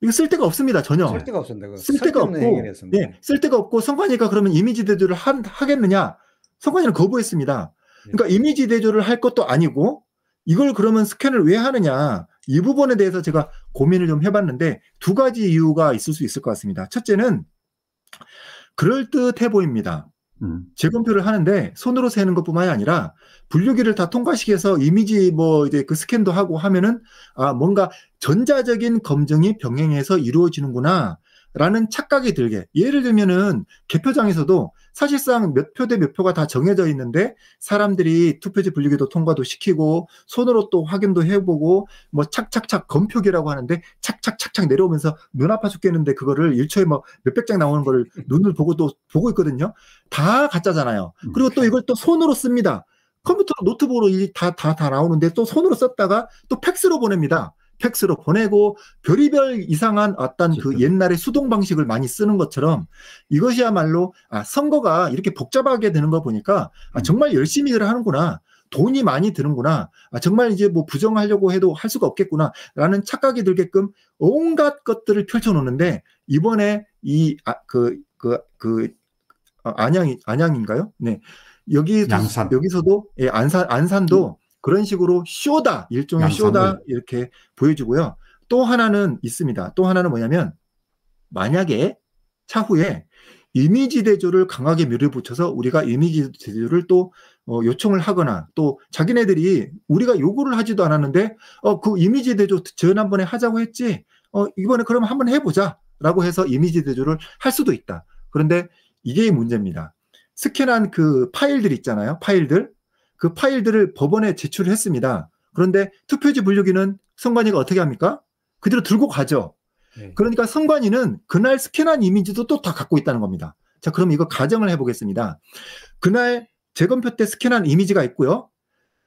이거 쓸데가 없습니다 전혀. 쓸데가 없습니다. 쓸데가 없고, 네, 예, 쓸데가 없고 성관이가 그러면 이미지 대조를 하, 하겠느냐? 성관이는 거부했습니다. 예. 그러니까 이미지 대조를 할 것도 아니고 이걸 그러면 스캔을 왜 하느냐 이 부분에 대해서 제가 고민을 좀 해봤는데 두 가지 이유가 있을 수 있을 것 같습니다. 첫째는 그럴듯해 보입니다. 재검표를 음. 하는데 손으로 세는 것뿐만이 아니라 분류기를 다 통과시켜서 이미지 뭐 이제 그 스캔도 하고 하면은 아 뭔가 전자적인 검증이 병행해서 이루어지는구나라는 착각이 들게 예를 들면은 개표장에서도 사실상 몇 표 대 몇 표가 다 정해져 있는데 사람들이 투표지 분류기도 통과도 시키고 손으로 또 확인도 해보고 뭐 착착착 검표기라고 하는데 착착착착 내려오면서 눈 아파 죽겠는데 그거를 1초에 뭐 몇백 장 나오는 거를 눈을 보고 또 보고 있거든요. 다 가짜잖아요. 음. 그리고 또 이걸 또 손으로 씁니다. 컴퓨터로 노트북으로 다다다 다, 다 나오는데 또 손으로 썼다가 또 팩스로 보냅니다. 팩스로 보내고 별의별 이상한 어떤 그 그렇죠. 옛날의 수동 방식을 많이 쓰는 것처럼 이것이야말로 아, 선거가 이렇게 복잡하게 되는 거 보니까 아, 음. 정말 열심히 일을 하는구나. 돈이 많이 드는구나. 아, 정말 이제 뭐 부정하려고 해도 할 수가 없겠구나. 라는 착각이 들게끔 온갖 것들을 펼쳐놓는데 이번에 이, 아, 그, 그, 그, 어, 안양, 안양인가요? 네. 여기, 여기서도, 예, 안산, 안산도 음. 그런 식으로 쇼다 일종의 양상을. 쇼다 이렇게 보여주고요. 또 하나는 있습니다. 또 하나는 뭐냐면 만약에 차후에 이미지 대조를 강하게 밀어붙여서 우리가 이미지 대조를 또 어, 요청을 하거나 또 자기네들이 우리가 요구를 하지도 않았는데 어, 그 이미지 대조 지난번에 하자고 했지 어, 이번에 그럼 한 번 해보자라고 해서 이미지 대조를 할 수도 있다. 그런데 이게 문제입니다. 스캔한 그 파일들 있잖아요. 파일들 그 파일들을 법원에 제출을 했습니다. 그런데 투표지 분류기는 선관위가 어떻게 합니까? 그대로 들고 가죠. 네. 그러니까 선관위는 그날 스캔한 이미지도 또 다 갖고 있다는 겁니다. 자, 그럼 이거 가정을 해보겠습니다. 그날 재검표 때 스캔한 이미지가 있고요.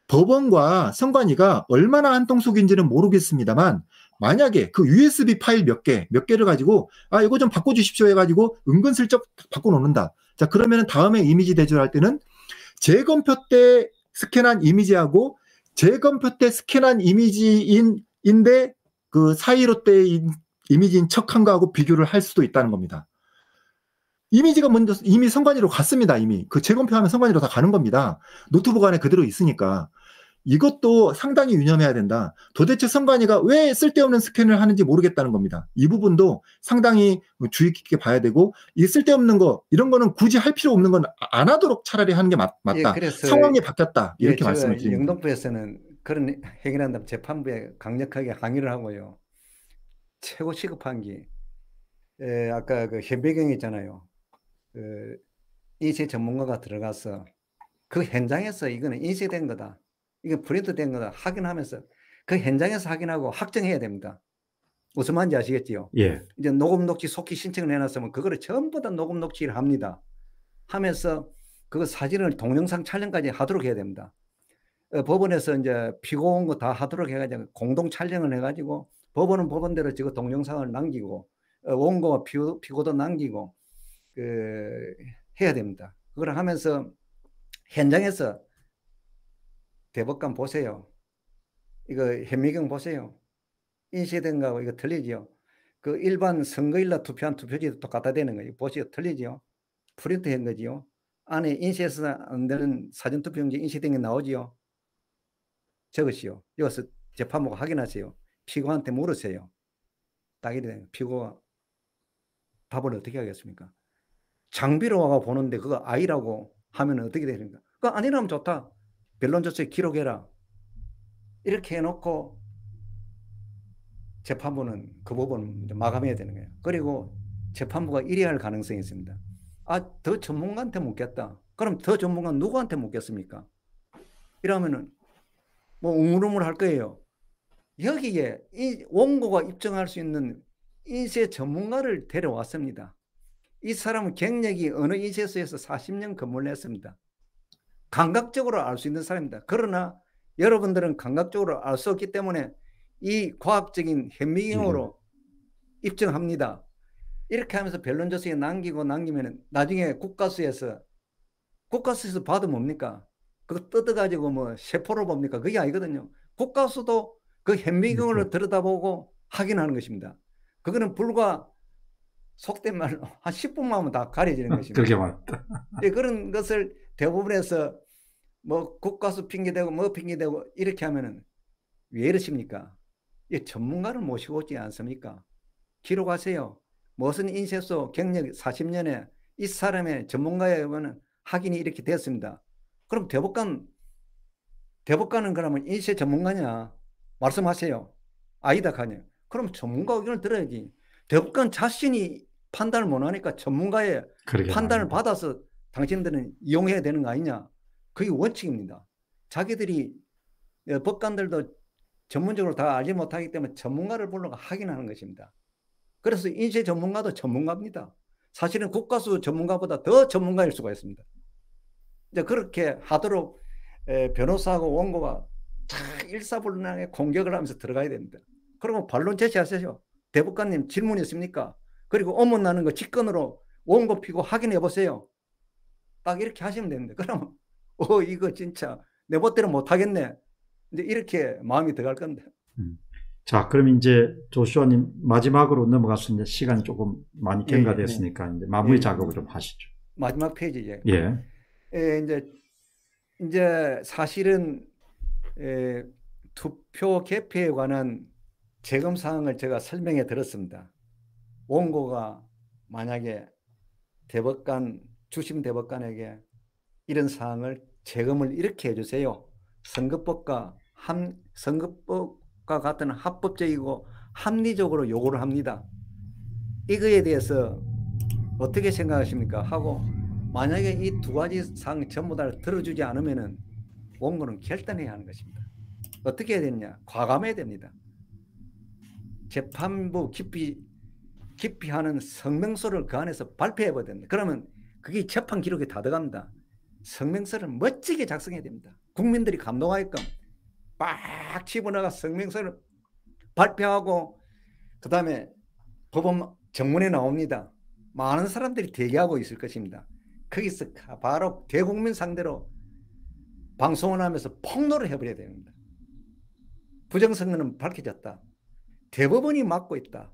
법원과 선관위가 얼마나 한통속인지는 모르겠습니다만 만약에 그 USB 파일 몇 개, 몇 개를 가지고 아 이거 좀 바꿔주십시오 해가지고 은근슬쩍 바꿔놓는다. 자 그러면은 다음에 이미지 대조할 를 때는 재검표 때 스캔한 이미지하고 재검표 때 스캔한 이미지인인데 그 사이로 때 이미지인 척한 거하고 비교를 할 수도 있다는 겁니다. 이미지가 먼저 이미 선관위로 갔습니다. 이미 그 재검표하면 선관위로 다 가는 겁니다. 노트북 안에 그대로 있으니까 이것도 상당히 유념해야 된다. 도대체 선관위가 왜 쓸데없는 스캔을 하는지 모르겠다는 겁니다. 이 부분도 상당히 뭐 주의 깊게 봐야 되고 이 쓸데없는 거 이런 거는 굳이 할 필요 없는 건안 아, 하도록 차라리 하는 게 맞, 다 예, 상황이 바뀌었다 예, 이렇게 예, 말씀을 드립니다. 영등포에서는 그런 행위를 한다면 재판부에 강력하게 항의를 하고요. 최고 시급한 게 에, 아까 그 현배경 있잖아요. 그 인쇄 전문가가 들어가서 그 현장에서 이거는 인쇄된 거다. 이게 프린트 된 거다 확인하면서 그 현장에서 확인하고 확정해야 됩니다. 무슨 말인지 아시겠지요? 예. 이제 녹음 녹취 속히 신청을 해놨으면 그거를 전부 다 녹음 녹취를 합니다. 하면서 그거 사진을 동영상 촬영까지 하도록 해야 됩니다. 어, 법원에서 이제 피고온 거 다 하도록 해가지고 공동 촬영을 해가지고 법원은 법원대로 지금 동영상을 남기고 어, 원고와 피고, 피고도 남기고 그 해야 됩니다. 그걸 하면서 현장에서 대법관 보세요. 이거 현미경 보세요. 인쇄된 거하고 이거 틀리죠. 그 일반 선거일날 투표한 투표지도 똑같아 되는 거예요. 보세요 틀리죠. 프린트한 거지요. 안에 인쇄해서 안 되는 사전투표용지 인쇄된 게 나오지요. 적으시오. 여기서 재판부가 확인하세요. 피고한테 물으세요. 딱 이래. 피고가 답을 어떻게 하겠습니까? 장비로 와가 보는데 그거 아이라고 하면 어떻게 되는가? 그거 아니라면 좋다. 변론조서에 기록해라. 이렇게 해놓고 재판부는 그 부분을 마감해야 되는 거예요. 그리고 재판부가 이래 야할 가능성이 있습니다. 아, 더 전문가한테 묻겠다. 그럼 더 전문가 누구한테 묻겠습니까? 이러면은 뭐 웅울웅울 할 거예요. 여기에 이 원고가 입증할 수 있는 인쇄 전문가를 데려왔습니다. 이 사람은 경력이 어느 인쇄소에서 40년 근무를 했습니다. 감각적으로 알 수 있는 사람입니다. 그러나 여러분들은 감각적으로 알 수 없기 때문에 이 과학적인 현미경으로 네. 입증합니다. 이렇게 하면서 변론 조서에 남기고 남기면 나중에 국가수에서 국가수에서 봐도 뭡니까? 그거 뜯어가지고 뭐세포로 봅니까? 그게 아니거든요. 국가수도 그 현미경으로 네. 들여다보고 확인하는 것입니다. 그거는 불과 속된 말로 한 10분만 하면 다 가려지는 것입니다. 그게 맞다. 예, 그런 것을 대부분에서 뭐 국가수 핑계대고 뭐 핑계대고 이렇게 하면은 왜 이러십니까? 이 예, 전문가를 모시고 오지 않습니까? 기록하세요. 무슨 인쇄소 경력 40년에 이 사람의 전문가에 의하면 확인이 이렇게 됐습니다. 그럼 대법관, 대법관은 그러면 인쇄 전문가냐? 말씀하세요. 아니다, 가냐? 그럼 전문가 의견을 들어야지. 대법관 자신이 판단을 못하니까 전문가의 판단을 아닙니다. 받아서 당신들은 이용해야 되는 거 아니냐. 그게 원칙입니다. 자기들이 어, 법관들도 전문적으로 다 알지 못하기 때문에 전문가를 불러 확인하는 것입니다. 그래서 인쇄 전문가도 전문가입니다. 사실은 국가수 전문가보다 더 전문가일 수가 있습니다. 이제 그렇게 하도록 변호사하고 원고가 일사불란하게 공격을 하면서 들어가야 됩니다. 그러면 반론 제시하세요. 대법관님 질문 있습니까? 그리고 어문 나는 거 직권으로 원고 피고 확인해 보세요. 딱 이렇게 하시면 됩니다. 그러면 어 이거 진짜 내 멋대로 못 하겠네. 이제 이렇게 마음이 들어갈 건데. 음. 자, 그럼 이제 조슈아님 마지막으로 넘어갔습니다. 시간이 조금 많이 경과됐으니까 예, 예, 예. 이제 마무리 예, 작업을 예. 좀 하시죠. 마지막 페이지 예. 예. 예 이제 이제 사실은 예, 투표 개표에 관한 재검 사항을 제가 설명해 들었습니다. 원고가 만약에 대법관 주심 대법관에게 이런 사항을 재검을 이렇게 해주세요. 선거법과 함, 선거법과 같은 합법적이고 합리적으로 요구를 합니다. 이거에 대해서 어떻게 생각하십니까? 하고 만약에 이 두 가지 사항 전부 다 들어주지 않으면은 원고는 결단해야 하는 것입니다. 어떻게 해야 되느냐? 과감해야 됩니다. 재판부 깊이 깊이 하는 성명서를 그 안에서 발표해야 됩니다. 그러면 그게 재판 기록에 다 들어갑니다. 성명서를 멋지게 작성해야 됩니다. 국민들이 감동하게끔 빡 집어넣어 성명서를 발표하고 그 다음에 법원 정문에 나옵니다. 많은 사람들이 대기하고 있을 것입니다. 거기서 바로 대국민 상대로 방송을 하면서 폭로를 해버려야 됩니다. 부정선거는 밝혀졌다. 대법원이 막고 있다.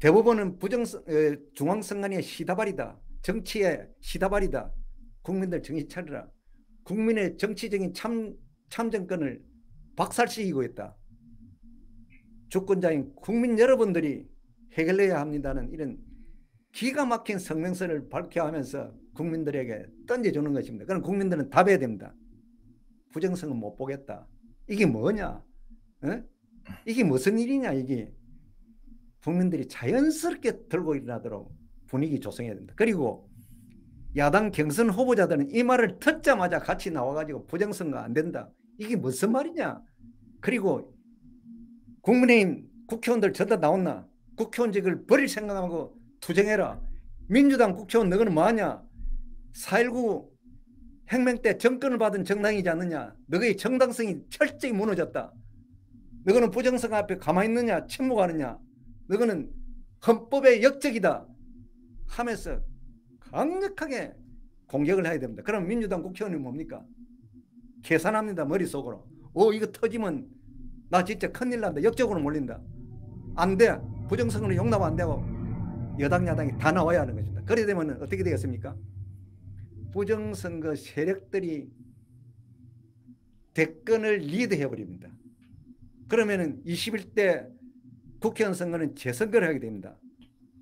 대법원은 부정 어, 중앙선관의 시다발이다. 정치의 시다발이다. 국민들 정신 차리라. 국민의 정치적인 참, 참정권을 박살시키고 있다. 주권자인 국민 여러분들이 해결해야 합니다는 이런 기가 막힌 성명서를 밝혀하면서 국민들에게 던져주는 것입니다. 그럼 국민들은 답해야 됩니다. 부정성은 못 보겠다. 이게 뭐냐? 어? 이게 무슨 일이냐 이게. 국민들이 자연스럽게 들고 일어나도록 분위기 조성해야 된다. 그리고 야당 경선 후보자들은 이 말을 듣자마자 같이 나와가지고 부정선거 안 된다. 이게 무슨 말이냐? 그리고 국민의힘 국회의원들 저다 나온나? 국회의원직을 버릴 생각하고 투쟁해라. 민주당 국회의원 너는 뭐하냐? 4.19 혁명 때 정권을 받은 정당이지 않느냐? 너의 정당성이 철저히 무너졌다. 너는 부정선 앞에 가만히 있느냐? 침묵하느냐? 너는 헌법의 역적이다. 하면서 강력하게 공격을 해야 됩니다. 그럼 민주당 국회의원이 뭡니까? 계산합니다. 머릿속으로. 오 이거 터지면 나 진짜 큰일 난다. 역적으로 몰린다. 안 돼. 부정선거는 용납 안 되고 여당 야당이 다 나와야 하는 것입니다. 그래 되면 어떻게 되겠습니까? 부정선거 세력들이 대권을 리드해버립니다. 그러면 21대 국회의원 선거는 재선거를 하게 됩니다.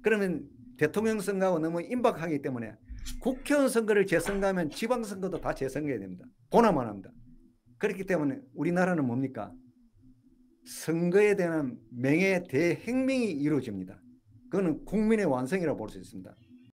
그러면 대통령 선거하고 너무 임박하기 때문에 국회의원 선거를 재선거하면 지방선거도 다 재선거해야 됩니다. 보나만 합니다. 그렇기 때문에 우리나라는 뭡니까? 선거에 대한 명예 대혁명이 이루어집니다. 그거는 국민의 완성이라고 볼 수 있습니다.